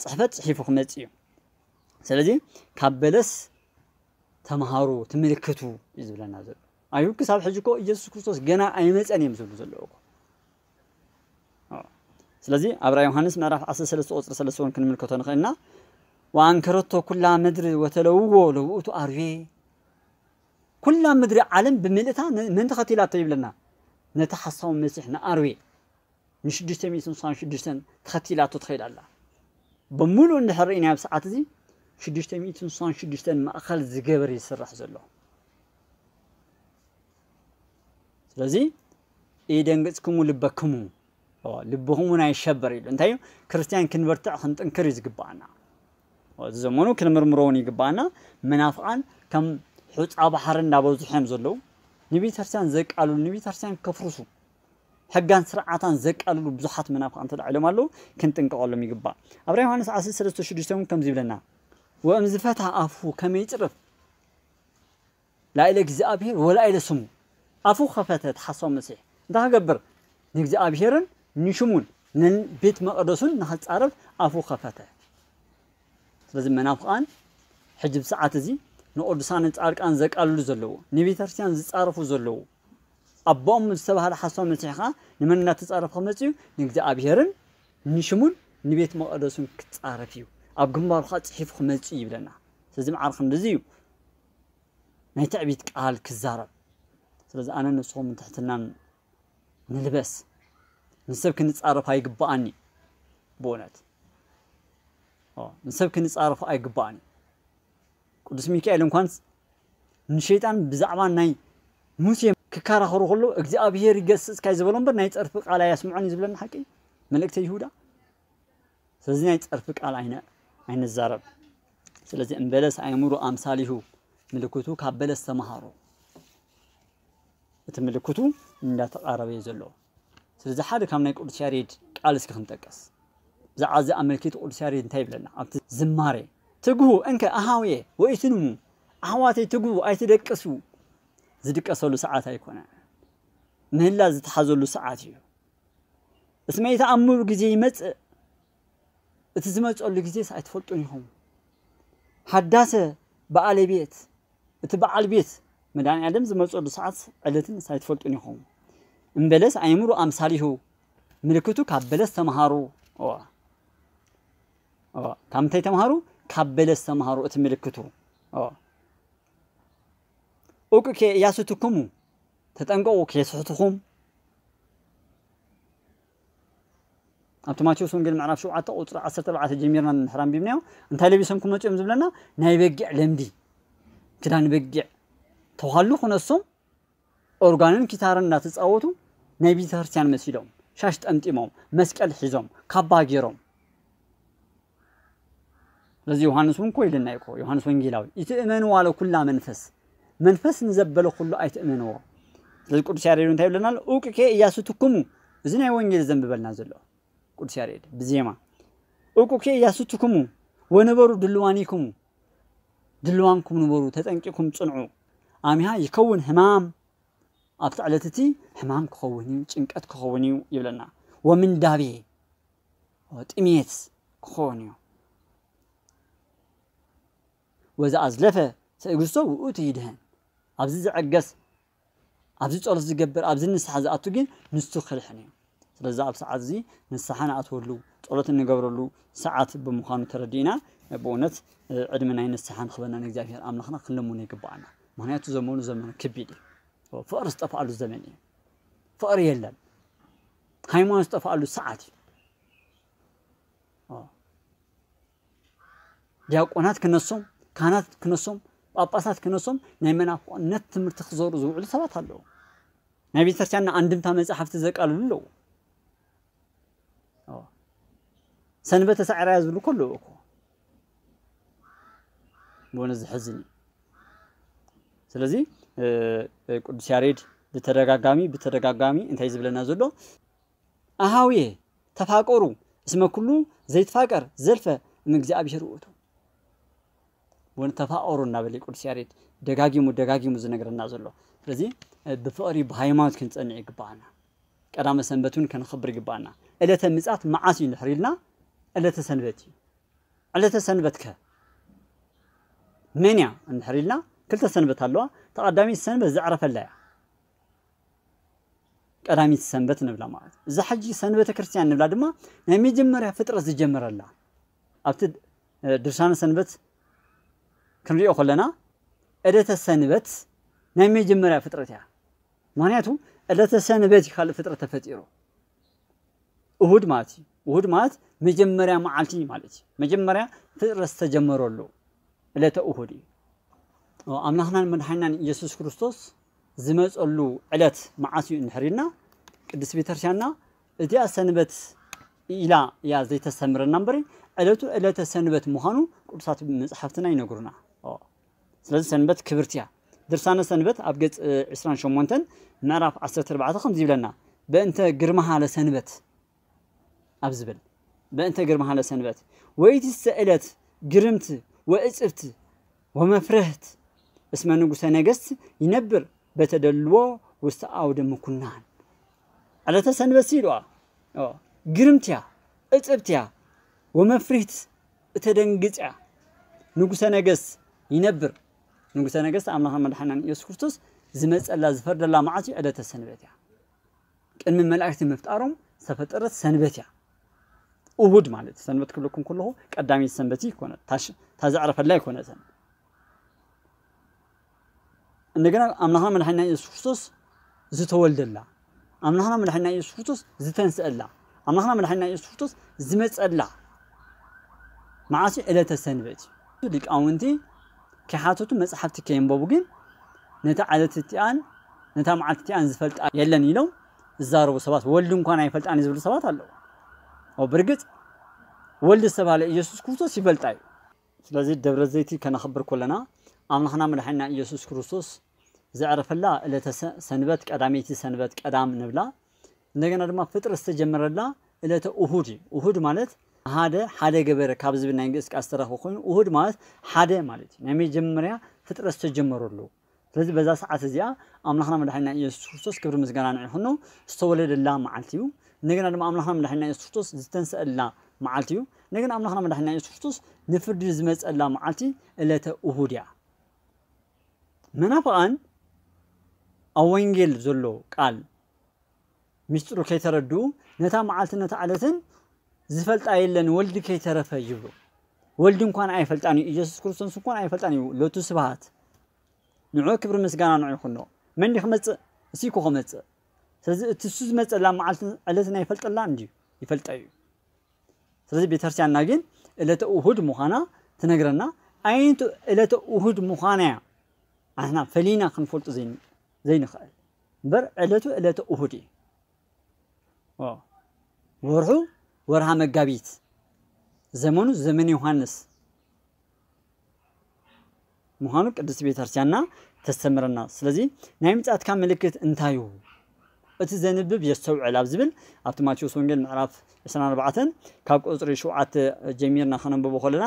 ፅሕፈት ፅሒፉ ክመፅእ እዩ ስለዚ ካብ በለስ ተምሃሩ ትምልክቱ እዩ ዝብለና ዘሎ ኣይሁድ ክሳብ ሕጂ እኮ ኢየሱስ ክርስቶስ ገና ኣይመፀን እዮም ዝብሉ ዘለዉ እኮ ስለዚ ኣብ ራእይ ዮሃንስ ምዕራፍ 13 ቁፅሪ 3 እውን ክንምልከቶ ንኽእልና ወአንከረቶ ኩላ ምድሪ ወተለውዎ ለውእቱ ኣርዌ ኩላ ምድሪ ዓለም ብምልእታ መን ተኸቲላቶ ይብለና ነቲ ሓሳዊ መሲሕ ንኣርዌ ን666 ተኸቲላቶ ትኸይድ ኣላ ብሙሉእ እንድሕር ርኢና ኣብ ሰዓት እዚ 666 ማእኸል ዝገበር ይስራሕ ዘሎ ስለዚ ኢደንግፅኩሙ ልበክሙ ልብኹም ናይ ሸበር ኢሉ እንታይ እዩ ክርስቲያን ክንበርትዕ ክንጥንክር እዩ ዝግባአና እዚ ዘመኑ ክንምርምሮ እውን ይግባአና መናፍቃን ከም ሑፃ ባሕሪ እንዳበዝሑ እዮም ዘለዉ ንቤተክርስትያን ዘቃልሉ ንቤተክርስትያን ከፍርሱ ሕጋን ስርዓታን ዘቃልሉ ብዙሓት መናፍቃን ተላዒሎም ኣለዉ ክንጥንቀቐሎም ይግባእ ኣብ ራይ ዮሃንስ 13 ከምዚ ይብለና ወእምዝ ፈትሕ ኣፉ ከመይ ይፅርፍ ላኢለ እግዚኣብሔር ወላኢለ ስሙ ኣፉ ከፈተ ተሓሶም መሲሕ እንታይ ከገብር ንእግዚኣብሔርን ንሽሙን ቤት መቅደሱን ንክፃርፍ ኣፉ ከፈተ ስለዚ መናፍቃን ሕጂ ብሰዓት እዚ ንቅዱሳንን ጻድቃን ዘቃልሉ ዘለዎ ንቤተክርስትያን ዝፃርፉ ዘለዎ ኣቦኦም ዝተባሃለ ሓሳቦም ነፂሕኻ ንመን ተፃረፍከ መፅኡ ንእግዚኣብሄርን ንሽሙን ንቤት መቐደሱን ክትፃረፍ እዩ ኣብ ግንባርካ ፅሒፉ ክመፅ ይብለና ስለዚ መዓር ከምዚ እዩ ናይ ትዕቢት ቃል ክዛረብ ስለዚ ኣነ ንስኹም ትሕትናን ንልበስ ንሰብ ክንፃረፍ ኣይግባኣኒ ብእውነት ንሰብ ክንፃረፍ ኣይግባኣኒ ቅዱስ ሚካኤል እንኳንስ ንሸይጣን ብዛዕባ ናይ ሙሴ ክከራኸሩ ከሎ እግዚኣብሔር ይገስፅ ካይ ዝበሎ እምበር ናይ ፀርፊ ቃል ኣያስምዖን እዩ ዝብለና ሓቂ መልእክተ ይሁዳ ስለዚ ናይ ፀርፊ ቃል ኣይንዛረብ ስለዚ እምበለስ ኣእምሩ ኣምሳሊሁ ምልክቱ ካብ በለስ ተምሃሮ እቲ ምልክቱ እንዳተቃረበ እዩ ዘሎ ስለዚ ሓደ ካብ ናይ ቅዱስ ያሬድ ቃል እስኪ ክንጠቀስ ብዛዕባ እዚ ኣመልኪት ቅዱስ ያሬድ እንታይ ይብለና ኣብቲ ዝማሬ ትግሁ እንከ ኣሃውየ ወኢትንሙ ኣሕዋተይ ትግሁ ኣይትደቅሱ ዝድቀሰሉ ሰዓት ኣይኮነን ምህላ ዝተሓዘሉ ሰዓት እዩ እቲ መይታ ኣብ መይተኣምብ ግዜ ይመፅእ እቲ ዝመፀሉ ግዜ ኣይትፈልጡን ይኹም ሓዳሰ በዓለ ቤት እቲ በዓል ቤት መድኃኒኣለም ዝመፀሉ ሰዓት ዕለትን ሳይትፈልጡን ይኹም እምበለስ ኣይምሩ ኣምሳሊሁ ምልክቱ ካብ በለስ ተምሃሩ ካብ ምንታይ ተምሃሩ ካብ በለስ ተምሃሩ እቲ ምልክቱ እውቅኬ ኢያሱትኩሙ ተጠንቀቁ ከየስሕትኹም ኣብቲ ማቴዎስ ወንጌል ምዕራፍ 7 ቁፅሪ 14 ጀሚርና ምሕራም ቢብናዮ እንታይ ለቢሶምኩም መፅኦም እዮም ዝብለና ናይ በጊዕ ለምዲ ክዳን በጊዕ ተዋሃሉ ኩነሶም ኦርጋንን ኪታርን እናተፃወቱ ናይ ቤተክርስትያን መሲሎም ሻሽ ጠምጢሞም መስቀል ሒዞም ካባ ገይሮም ስለዚ ዮሃንስ እውን ኮ ኢልና ይኮ ዮሃንስ ወንጌላዊ እቲ ዋለ ኩላ መንፈስ መንፈስ እንዘበለ ሁሉ ኣይትእመንዎ ስለዚ ቅዱስ ያሬድ እንታይ ይብለናል እውቅኬ እያስቱክሙ እዚ ናይ ወንጌል ዘንብበልና ዘሎ ቅዱስ ያሬድ ብዜማ እውቁኬ እያስቱክሙ ወነበሩ ድልዋኒክሙ ድልዋንኩም ንበሩ ተጠንቂኩም ፅንዑ ኣሚሃ ይከውን ሕማም ኣብቲ ዕለት እቲ ሕማም ክኸውን እዩ ጭንቀት ክኸውን እዩ ይብለና ወምንዳቤ ጥሜት ክኸውን እዩ ወዛ ትእግዝቶ ውእቱ ኣብዚ ዝዕገስ ኣብዚ ጸሎት ዝገብር ኣብዚ ንስሓ ዝኣቱ ግን ንሱ ክርሕን እዩ ስለዚ ኣብ ሰዓት እዚ ንስሓ ንኣትወሉ ጸሎት እንገብረሉ ሰዓት ብምዃኑ ተረዲእና ብእውነት ዕድመ ናይ ንስሓ ንኽበናን እግዚኣብሔር ኣምላኽና ክንለምኑ ይግባኣና ምክንያቱ ዘመኑ ዘመኑ ከቢድ እዩ ፍቕሪ ዝጠፍኣሉ ዘመን እዩ ፍቕሪ የለን ሃይማኖት ዝጠፍኣሉ ሰዓት እዩ ዲያቆናት ክነሶም ካህናት ክነሶም ጳጳሳት ክነሶም ናይ መናፍቆነት ትምህርቲ ክዘሩ ዝውዕሉ ሰባት ኣለዉ ናይ ቤተክርስትያንና ኣንድምታ መፅሓፍቲ ዘቃልሉ ኣለዉ ሰንበተ ሳዕራያ ዝብሉ ከለዉ እኮ በሆነ ዝሕዝን እዩ ስለዚ ቅዱስ ያሬድ ብተደጋጋሚ ብተደጋጋሚ እንታይ ዝብለና ዘሎ ኣሃውየ ተፋቀሩ እስመ ኩሉ ዘይትፋቀር ዘልፈ እም እግዚአብሔር ውእቱ ወንተፋቀሩና በል ቅዱስ ያሬድ ደጋጊሙ ደጋጊሙ ዝነግረና ዘሎ ስለዚ ብፍቅሪ ብሃይማኖት ክንፀንዕ ይግባአና ቀዳመ ሰንበት እውን ከንኽብር ይግባአና ዕለተ ምፅአት መዓስ እዩ ንድሕር ኢልና ዕለተ ሰንበት እዩ ዕለተ ሰንበት ከ መን እያ እንድሕር ኢልና ክልተ ሰንበት ኣለዋ ተቐዳሚት ሰንበት ዘዕረፈላ እያ ቀዳሚት ሰንበት ንብላ ማለት እዛ ሕጂ ሰንበተ ክርስቲያን ንብላ ድማ ናይ መጀመርያ ፍጥረት ዝጀመረላ ኣብቲ ድርሳነ ሰንበት ክንሪኦ ከለና ዕለተ ሰንበት ናይ መጀመርያ ፍጥረት እያ ምክንያቱ ዕለተ ሰንበት እዩ ካልእ ፍጥረት ተፈጢሩ እሁድ ማለት እዩ እሁድ ማለት መጀመርያ መዓልቲ ማለት እዩ መጀመርያ ፍጥረት ዝተጀመረሉ ዕለተ እሁድ እዩ ኣምላኽናን መድሓኒናን ኢየሱስ ክርስቶስ ዝመፀሉ ዕለት መዓልቲ እዩ እንድሕሪና ቅዱስ ቤተክርስትያንና እቲኣ ሰንበት ኢላ እያ ዘይተሰምረና እምበሪ ዕለቱ ዕለተ ሰንበት ምዃኑ ቅዱሳት መፅሓፍትና ይነግሩና ስለዚ ሰንበት ክብርት እያ ድርሳነ ሰንበት ኣብ ገፅ 28 ምዕራፍ 14 ከምዚ ይብለና በእንተ ግርማሃለ ሰንበት ኣብ ዝብል በእንተ ግርማሃለ ሰንበት ወይቲ ሰእለት ግርምቲ ወእፅብቲ ወመፍርህት እስመ ንጉሰ ነገስት ይነብር በተደልዎ ውስተ ኣውደ ምኩናን ዕለተ ሰንበት ሲ ኢልዋ ግርምቲ እፅብቲ ግርምትያ እፅብትያ እተደንግፅ እተደንግፅያ ንጉሰ ነገስት ይነብር ንጉሰ ነገስት አምላኽና መድሓናን ኢየሱስ ክርስቶስ ዝመፀላ ዝፈርደላ መዓልቲ ዕለተ ሰንበት እያ ቅድሚ መላእክቲ ምፍጣሮም ዝተፈጠረት ሰንበት እያ እሁድ ማለት ሰንበት ክብለኩም ከለኹ ቀዳሚት ሰንበት ይኮነት ታዘዕረፈላ ይኮነተን እንደገና ኣምላኽና መድሓና ኢየሱስ ክርስቶስ ዝተወልደላ ኣምላኽና መድሓና ኢየሱስ ክርስቶስ ዝተንስአላ ኣምላኽና መድሓና ኢየሱስ ክርስቶስ ዝመፀላ መዓልቲ ዕለተ ሰንበት እዩ ሊቃውንቲ ከሓቶቱ መፅሓፍቲ ከየንበቡ ግን ነታ ዓለት እቲኣን ነታ መዓልቲ እቲኣን ዝፈልጣ የለን ኢሎም ዝዛረቡ ሰባት ወልዲ እንኳን ኣይፈልጣን ዝብሉ ሰባት ኣለዉ ብርግፅ ወልዲ ዝተባሃለ ኢየሱስ ክርስቶስ ይፈልጣ እዩ ስለዚ ደብረ ዘይቲ ከነኽብር ከለና ኣምላኽና መድሓኒና ኢየሱስ ክርስቶስ ዘዕረፈላ ዕለተ ሰንበት ቀዳሜይቲ ሰንበት ቀዳም ንብላ እንደገና ድማ ፍጥሪ ዝተጀመረላ ዕለተ እሁድ እዩ እሁድ ማለት ሓደ ሓደ ገበረ ካብ ዝብል ናይ ግእዝ ቃል ዝተረኽቦ ኮይኑ ውሁድ ማለት ሓደ ማለት እዩ ናይ መጀመርያ ፍጥረት ዝተጀመረሉ ስለዚ በዛ ሰዓት እዚኣ ኣምላኽና መድሓኒና ኢየሱስ ክርስቶስ ክብሪ ምስጋና ንዕኹኖ ዝተወለደላ መዓልቲ እዩ እንደገና ድማ ኣምላኽና መድሓኒና ኢየሱስ ክርስቶስ ዝተንስአላ መዓልቲ እዩ እንደገና ኣምላኽና መድሓኒና ኢየሱስ ክርስቶስ ንፍርዲ ዝመፀላ መዓልቲ ዕለተ እሁድ እያ መናፍቓን ኣብ ወንጌል ዘሎ ቃል ሚስጢሩ ከይተረድኡ ነታ መዓልትን ነታ ዓለትን ዝፈልጣ የለን ወልድ ከይተረፈ ይብሎ ወልድ እንኳን ኣይፈልጣን እዩ ኢየሱስ ክርስቶስ እንኳን ኣይፈልጣን እዩ ለቱ ስብሃት ንዑ ክብሪ ምስጋና ንዑ ይኹኖ መንዲ ክመፅእ እስ ኮ ክመፅእ ስለዚ እቲ ሱ ዝመፀላ መዓልትን ዕለትና ይፈልጠላ እንዲ ይፈልጠ እዩ ስለዚ ቤተክርስትያንና ግን ዕለተ እሁድ ምዃና ትነግረና ዓይነቱ ዕለተ እሁድ ምዃና እያ ኣሕና ፈሊና ክንፈልጡ ዘይንኽእል እምበር ዕለቱ ዕለተ እሁድ እዩ ወርሑ ወርሃ መጋቢት ዘመኑ ዘመን ዮሐንስ መሆኑ ቅዱስ ቤተክርስቲያንና ተስተምረና ስለዚ ናይ ምጻትካ ምልክት እንታይ እዩ እቲ ዘንብብ የስተውዕል ኣብ ዝብል ኣብቲ ማቴዎስ ወንጌል ምዕራፍ 24 ካብ ቁፅሪ 7 ጀሚርና ከነንብቦ ከለና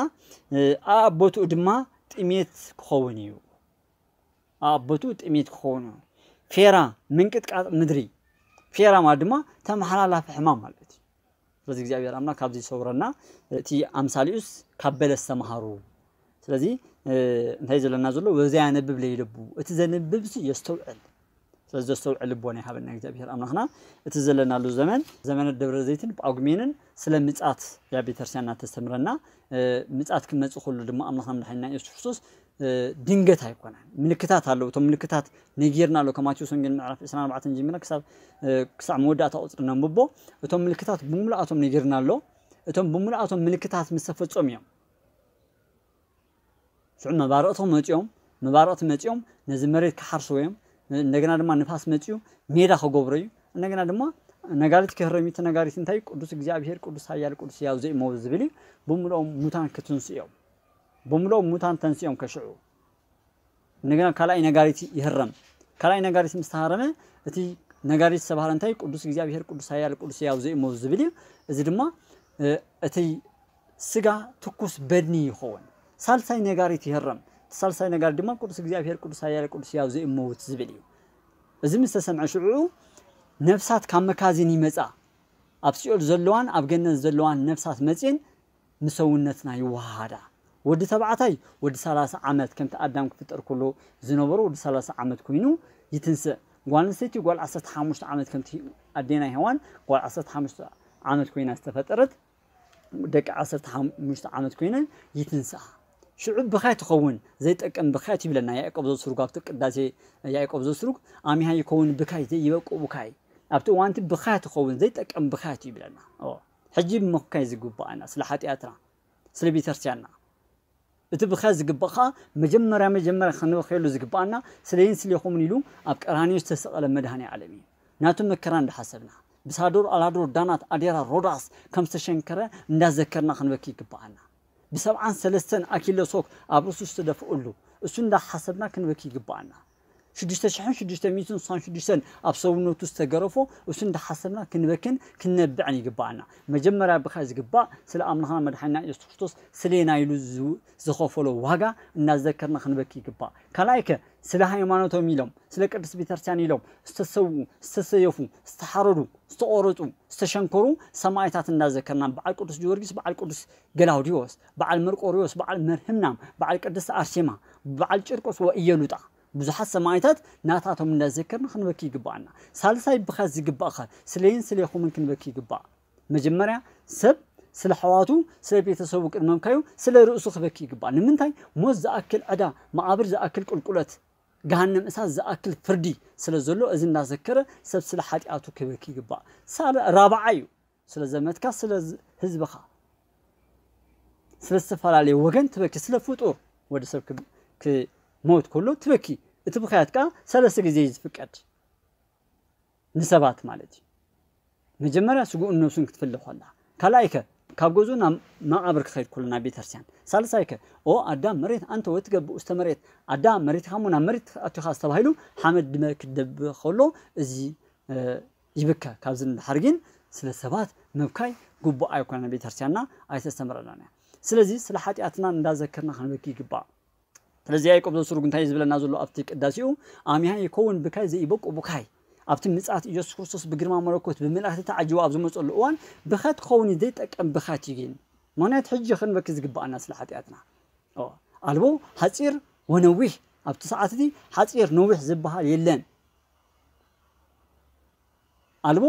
ኣቦትኡ ድማ ጥሜት ክኸውን እዩ ኣቦትኡ ጥሜት ክኸውን እዩ ፌራ ምንቅጥቃጥ ምድሪ ፌራ ማለት ድማ ተመሓላላፊ ሕማም ማለት እዩ ስለዚህ እግዚአብሔር አምላክ ካብዚ ዝሰውረና እቲ አምሳሊኡስ ካብ በለስ ተምሃሩ ስለዚ እንታይ ዘለና ዘሎ ያነብብ ለይልቡ እቲ ዘንብብ የስተውዕል ስለዚ ዘስተውዕል ልቦና ይሃበና እግዚአብሔር አምላክና እቲ ዘለናሉ ዘመን ዘመነ ደብረ ዘይትን ጳጉሜንን ስለ ምፃት ያ ቤተክርስትያንና ተስተምረና ምፃት ክመፅእ ከሉ ድማ አምላክና መድሓኒና የሱስ ክርስቶስ ድንገት ኣይኮነን ምልክታት ኣለው እቶም ምልክታት ነጊርና ኣሎ ከም ማቴዎስ ወንጌል ምዕራፍ 24 ጀሚርና ክሳብ ክሳዕ መወዳእታ ቁፅሪ ነንብቦ እቶም ምልክታት ብምሉኣቶም ነጊርና ኣሎ እቶም ብምሉኣቶም ምልክታት ምስ ተፈፀሙ እዮም ሽዑ መባርቕቶም መፂኦም መባርቕቲ መፂኦም ነዚ መሬት ክሓርሶ ወዮም እንደገና ድማ ንፋስ መፂኡ ሜዳ ክገብሮ እዩ እንደገና ድማ ነጋሪት ክህረሚቲ ነጋሪት እንታይ ቅዱስ እግዚኣብሄር ቅዱስ ሃያል ቅዱስ ያው ዘይመው ዝብል እዩ ብምልኦም ሙታን ክትንስ እዮም በሙሉ ሙታን ተንስኦም ከሽዑ እንደገና ካልኣይ ነጋሪት ይህረም ካልኣይ ነጋሪት ምስ ተሃረመ እቲ ነጋሪት ዝተባሃለ እንታይ ቅዱስ እግዚኣብሔር ቅዱስ ሃያል ቅዱስ ያው ዘእሞ ዝብል እዩ እዚ ድማ እቲ ስጋ ትኩስ በድኒ ይኸውን ሳልሳይ ነጋሪት ይህረም ሳልሳይ ነጋሪት ድማ ቅዱስ እግዚኣብሔር ቅዱስ ሃያል ቅዱስ ያው ዘእመውት ዝብል እዩ እዚ ምስ ተሰምዐ ሽዑኡ ነፍሳት ካብ መካዝን ይመፃ ኣብ ሲኦል ዘለዋን ኣብ ገነት ዘለዋን ነፍሳት መፅን ንሰውነትና ወዲ ተባዕታይ ወዲ 30 ዓመት ከምቲ ኣዳም ክፍጠር ከሎ ዝነበሩ ወዲ 30 ዓመት ኮይኑ ይትንስእ ጓል ኣንስተይቲ ጓል 15 ዓመት ከምቲ ኣዴና ሃዋን ጓል 15 ዓመት ኮይና ዝተፈጠረት ደቂ 15 ዓመት ኮይነ ይትንስእ ሽዑ ብኻይ ትኸውን ዘይጠቀም ብኻይ ትብለና ያዕቆብ ዘስሩግ ኣብቲ ቅዳሴ ያዕቆብ ዘስሩግ ኣሚሃ ይከውን ብካይ ዘይበቁ ብካይ ኣብቲ እዋንቲ ብኻይ ትኸውን ዘይጠቀም ብኻይ ትብለና ሕጂ ምካይ ዝግባአና ስለ ሓጢኣትና ስለ ቤተክርስትያንና እቲ ብኸ ዝግባእ ከዓ መጀመርያ መጀመርያ ክንበክየሉ ዝግባኣና ስለይን ስለይኹምን ኢሉ ኣብ ቀራኒዮ ዝተሰቐለ መድሃኒ ዓለም እዩ ናቱ መከራ እንዳሓሰብና ብሳዶር ኣላዶር ዳናት ኣዴራ ሮዳስ ከም ዝተሸንከረ እንዳዘከርና ክንበኪ ይግባኣና ብሰብዓን ሰለስተን ኣኪለሶክ ኣብ ርሱ ዝተደፍአሉ እሱ እንዳሓሰብና ክንበኪ ይግባኣና ኣብ ሰውነቱ ዝተገረፎ እሱ እንዳሓሰብና ክንበክን ክንነብዕን ይግባአና መጀመርያ ብካ ዝግባእ ስለ ኣምልኻ መድሓና የሱስ ክርስቶስ ስለና ኢሉ ዝኸፈሎ ዋጋ እናዘከርና ክንበክ ይግባእ ካልኣይ ከ ስለ ሃይማኖቶም ኢሎም ስለ ቅዱስ ቤተክርስትያን ኢሎም ዝተሰውኡ ዝተሰየፉ ዝተሓረዱ ዝተቆረፁ ዝተሸንከሩ ሰማይታት እናዘከርና በዓል ቅዱስ ጊዮርጊስ በዓል ቅዱስ ገላውዲዎስ በዓል መርቆሪዎስ በዓል መርህምናም በዓል ቅዱስ ኣርሴማ በዓል ጭርቆስ ወእየሉጣ ብዙሓት ሰማይታት ናታቶም እንዳዘከርን ክንበኪ ይግባአና ሳልሳይ ብኻ ኸ ስለይን ስለይኹምን ክንበኪ ይግባእ መጀመርያ ሰብ ስለ ሕዋቱ ስለ ቤተሰቡ ቅድመምካዩ ስለ ርእሱ ክበኪ ይግባእ ንምንታይ ሞት ዝኣክል ዕዳ ማዕብር ዝኣክል ቁልቁለት ገሃነም እሳት ዝኣክል ፍርዲ ስለ ዘሎ እዚ እናዘከረ ሰብ ስለ ሓጢኣቱ ክበኪ ይግባእ ራብዓ እዩ ስለ ዘመትካ ስለ ህዝብኻ ስለ ዝተፈላለየ ወገን ትበኪ ስለ ፍጡር ወዲ ሰብ ክሞት ከሎ ትበኪ እቲ ምክንያት ሰለስተ ግዜ እዩ ዝፍቀድ ንሰባት ማለት እዩ መጀመርያ ስጉኡ ነብሱን ክትፍሊ ኮላ ካልኣይ ከ ካብ ገዝኡ ናብ መቃብር ክኸይድ ከሎ ናብ ቤተክርስትያን ሳልሳይ ከ ኦ ኣዳ መሬት ኣንተ ወይ ትገብኡ ዝተመሬት ኣዳ መሬት ሞ ናብ መሬት ኣትካ ዝተባሂሉ ሓመድ ድመ ክደብ ከሎ እዚ ይብከ ካብዚ ንድሓር ግን ስለ ሰባት መብካይ ጉቡእ ኣይኮነ ቤተክርስትያንና ኣይተስተምረናን ስለዚ ስለ ሓጢኣትና እንዳዘከርና ክንበኪ ይግባእ ስለዚ ያዕቆብ ዘስሩ እንታይ ዝብለና ዘሎ ኣብቲ ቅዳሲኡ ኣምያ ይከውን ብካይ ዘይበቁ ቡካይ ኣብቲ ምፅዓት ኢየሱስ ክርስቶስ ብግርማ መለኮት ብምልእክቲ ተዓጂቡ ኣብ ዝመፀሉ እዋን ብኻ ትኸውን ዘይጠቀም ብኻት እዩ ግን ምክንያቱ ሕጂ ክንበኪ ዝግባአና ስለ ሓጢኣትና ኣልቦ ሓፂር ወነዊሕ ኣብቲ ሰዓት እቲ ሓፂር ነዊሕ ዝበሃል የለን ኣልቦ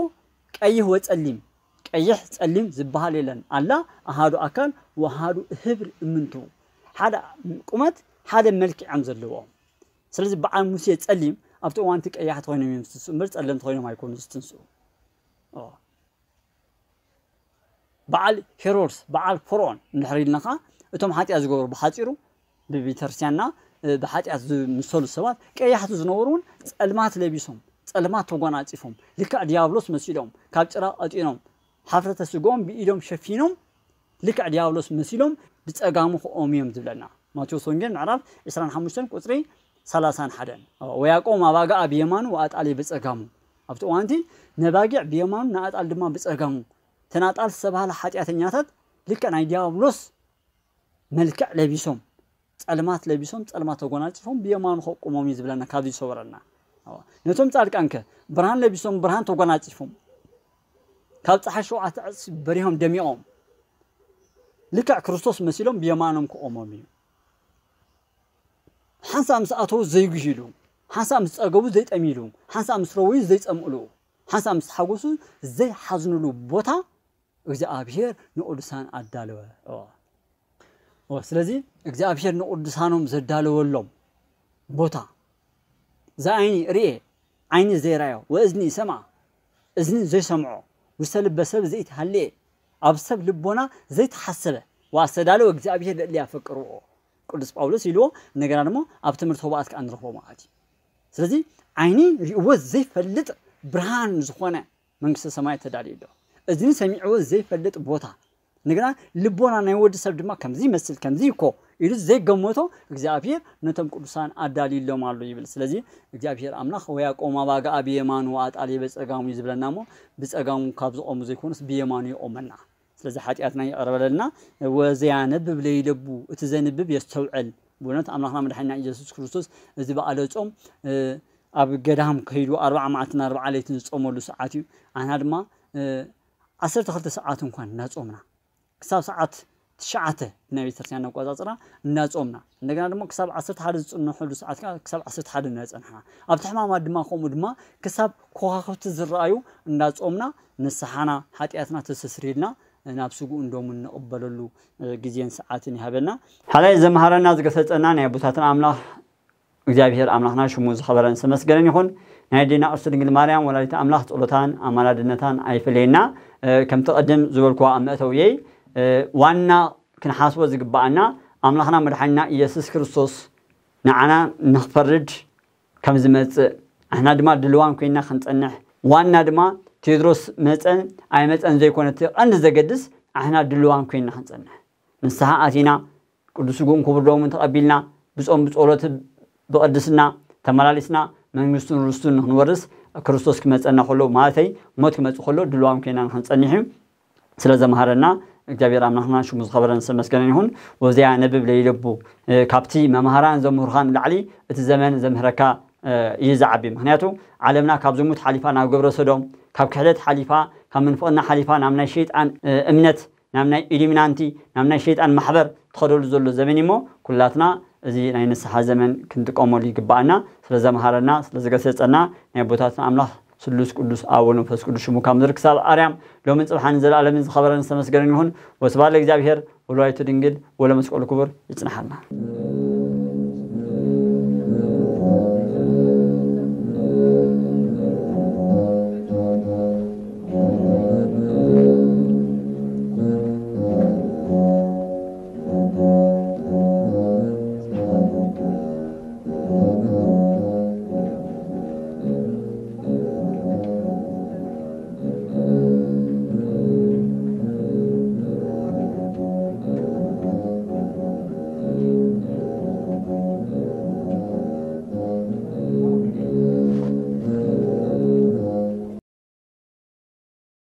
ቀይሕ ወፀሊም ቀይሕ ፀሊም ዝበሃል የለን ኣላ ኣሃዱ ኣካል ወሃዱ ህብር እምንቱ ሓደ ቁመት ሓደ መልክዕ እዮም ዘለዎም ስለዚ በዓል ሙሴ ፀሊም ኣብቲ እዋንቲ ቀያሕቲ ኮይኖም እዮም ዝትንስኡ እምበር ፀለምቲ ኮይኖም ኣይኮኑ ዝትንስኡ በዓል ሄሮድስ በዓል ፎሮን እንድሕር ኢልና ከዓ እቶም ሓጢኣት ዝገበሩ ብሓፂሩ ብቤተክርስትያንና ብሓጢኣት ዝምሰሉ ሰባት ቀያሕቲ ዝነበሩ እውን ፀልማት ለቢሶም ፀልማት ተጓናፂፎም ልክዕ ዲያብሎስ መሲሎም ካብ ጭራቕ ቀጢኖም ሓፍረተ ስግኦም ብኢዶም ሸፊኖም ልክዕ ዲያብሎስ መሲሎም ብፀጋሙ ክኦም እዮም ዝብለና ማቴዎስ ወንጌል ምዕራፍ 25 ቁጥሪ 31 ወያቆም አባጋ ኣብ የማኑ ወኣጣሊ ብፀጋሙ ኣብቲ እዋንቲ ነባጊዕ ብየማኑ ንኣጣል ድማ ብፀጋሙ ተናጣል ዝተባሃለ ሓጢኣተኛታት ልክዕ ናይ ዲያብሎስ መልክዕ ለቢሶም ፀልማት ለቢሶም ፀልማት ተጎናፅፎም ብየማኑ ከቁሞም እዩ ዝብለና ካብዚ ይሰውረና ነቶም ጻድቃን ከ ብርሃን ለቢሶም ብርሃን ተጎናፂፎም ካብ ፀሓይ ሸውዓተ ዕፅ በሪሆም ደሚቖም ልክዕ ክርስቶስ መሲሎም ብየማኖም ክቆሞም እዩ ሓንሳ ምስ ኣተዉ ዘይግዥሉ ሓንሳ ምስ ፀገቡ ዘይጠሚሉ ሓንሳ ምስ ረወዩ ዘይፀምእሉ ሓንሳ ምስ ሓጎሱ ዘይሓዝንሉ ቦታ እግዚኣብሄር ንቅዱሳን ኣዳለወ ስለዚ እግዚኣብሄር ንቅዱሳኖም ዘዳለወሎም ቦታ እዛ ዓይኒ ርኤ ዓይኒ ዘይራዮ ወእዝኒ ሰምዓ እዝኒ ዘይሰምዖ ዝተልበ ሰብ ዘይተሃልየ ኣብ ሰብ ልቦና ዘይተሓሰበ ዋ ኣስተዳለወ እግዚኣብሄር ልዕሊ ያፈቅርዎ ቅዱስ ጳውሎስ ኢልዎ እንደገና ደግሞ ኣብ ትምህርቲ ሆባኣት ከዓ ንረክቦ ማለት እዩ ስለዚ ዓይኒ ርእዎ ዘይፈልጥ ብርሃን ዝኾነ መንግስቲ ሰማይ ተዳልዩ ኣሎ እዚ ሰሚዕዎ ዘይፈልጥ ቦታ ንግና ልቦና ናይ ወዲ ሰብ ድማ ከምዚ ይመስል ከምዚ ይኮ ኢሉ ዘይገመቶ እግዚኣብሄር ነቶም ቅዱሳን ኣዳልዩሎም ኣሎ ይብል ስለዚ እግዚኣብሄር ኣምላኽ ወያ ቆማ ባጋ ብየማኑ ኣጣልየ በፀጋሙ እዩ ዝብለና ሞ ብፀጋሙ ካብ ዝቆሙ ዘይኮኑስ ብየማኑ ይቆመና ስለዚ ሓጢአትና ይቐርበለና ወዘያነብብ ለይለቡ እቲ ዘንብብ የስተውዕል ብእውነት ኣምላኽና መድሓኒና ኢየሱስ ክርስቶስ እዚ በዓለ ፆም ኣብ ገዳም ከይዱ ኣርባዓ መዓልትን ኣርባዓ ለይትን ዝፀመሉ ሰዓት እዩ ኣና ድማ ዓሰርተ ክልተ ሰዓት እንኳን እናፆምና ክሳብ ሰዓት ትሽዓተ ናይ ቤተክርስትያን ክርስቲያን እናፆምና እንደገና ድማ ክሳብ ዓሰርተ ሓደ ዝፅንሐሉ ሰዓት ከዓ ክሳብ ዓሰርተ ሓደ እናፀንሕና ኣብቲ ሕማማት ድማ ከምኡ ድማ ክሳብ ከዋኽብቲ ዝረኣዩ እናፆምና ንስሓና ሓጢኣትና ተሰስሪድና ናብስጉ እንዶምን ንቕበለሉ ግዜን ሰዓትን ይሃበና ሓላይ ዘምሃረና ዝገሰፀና ናይ ኣቦታትና ኣምላኽ እግዚኣብሄር ኣምላኽና ሽሙ ዝኸበረን ስመስገነን ይኹን ናይ ዴና ቅርሲ ድንግል ማርያም ወላዲት ኣምላኽ ፀሎታን ኣማላድነታን ኣይፈለየና ከምቲ ቀድም ዝበልክዋ ኣብ መእተው የይ ዋና ክንሓስቦ ዝግባኣና ኣምላኽና መድሓኒና ኢየሱስ ክርስቶስ ንዓና ንኽፈርድ ከም ዝመፅእ ንሕና ድማ ድልዋን ኮይና ክንፀንሕ ዋና ድማ ቴድሮስ መፀን ኣይመፀን ዘይኮነ ቀንዲ ዘገድስ ኣሕና ድልዋን ኮይንና ክንፀንሕ ንስሓ ኣቲና ቅዱስ ጉን ክቡር ደሙን ተቐቢልና ብፆም ብፀሎት ብቅድስና ተመላሊስና መንግስቱን ርስቱን ንክንወርስ ክርስቶስ ክመፀና ከሎ ማለተይ ሞት ክመፅእ ከሎ ድልዋን ኮይና ንክንፀኒሕ እዩ ዘምሃረና እግዚኣብሔር ኣምላኽና ሽሙ ዝኸበረን ስመስገነን ይኹን ወዚያ ነብብ ለይልቡ ካብቲ መምሃራን ዘምህርኻን ላዕሊ እቲ ዘመን ዘምህረካ እዩ ዝዓቢ ምክንያቱ ዓለምና ካብ ዝሙት ሓሊፋ ናብ ግብረ ሰዶም ካብ ክሕደት ሓሊፋ ካብ ምንፍቕና ሓሊፋ ናብ ናይ ሸይጣን እምነት ናብ ናይ ኢሉሚናንቲ ናብ ናይ ሸይጣን ማሕበር ትኸደሉ ዘሎ ዘመን እሞ ኩላትና እዚ ናይ ንስሓ ዘመን ክንጥቀመሉ ይግባአና ስለዘምሃረና ስለዝገሰፀና ናይ ቦታትና ኣምላኽ ስሉስ ቅዱስ ኣብ ወልድ መንፈስ ቅዱስ ሽሙ ካብ ምድሪ ክሳብ ኣርያም ሎምን ፅብሓን ዘለኣለምን ዝኸበረን ዝተመስገረን ይኹን ወስብሓት ለእግዚኣብሔር ወለዋይቱ ድንግል ወለመስቀሉ ክቡር ይፅናሓልና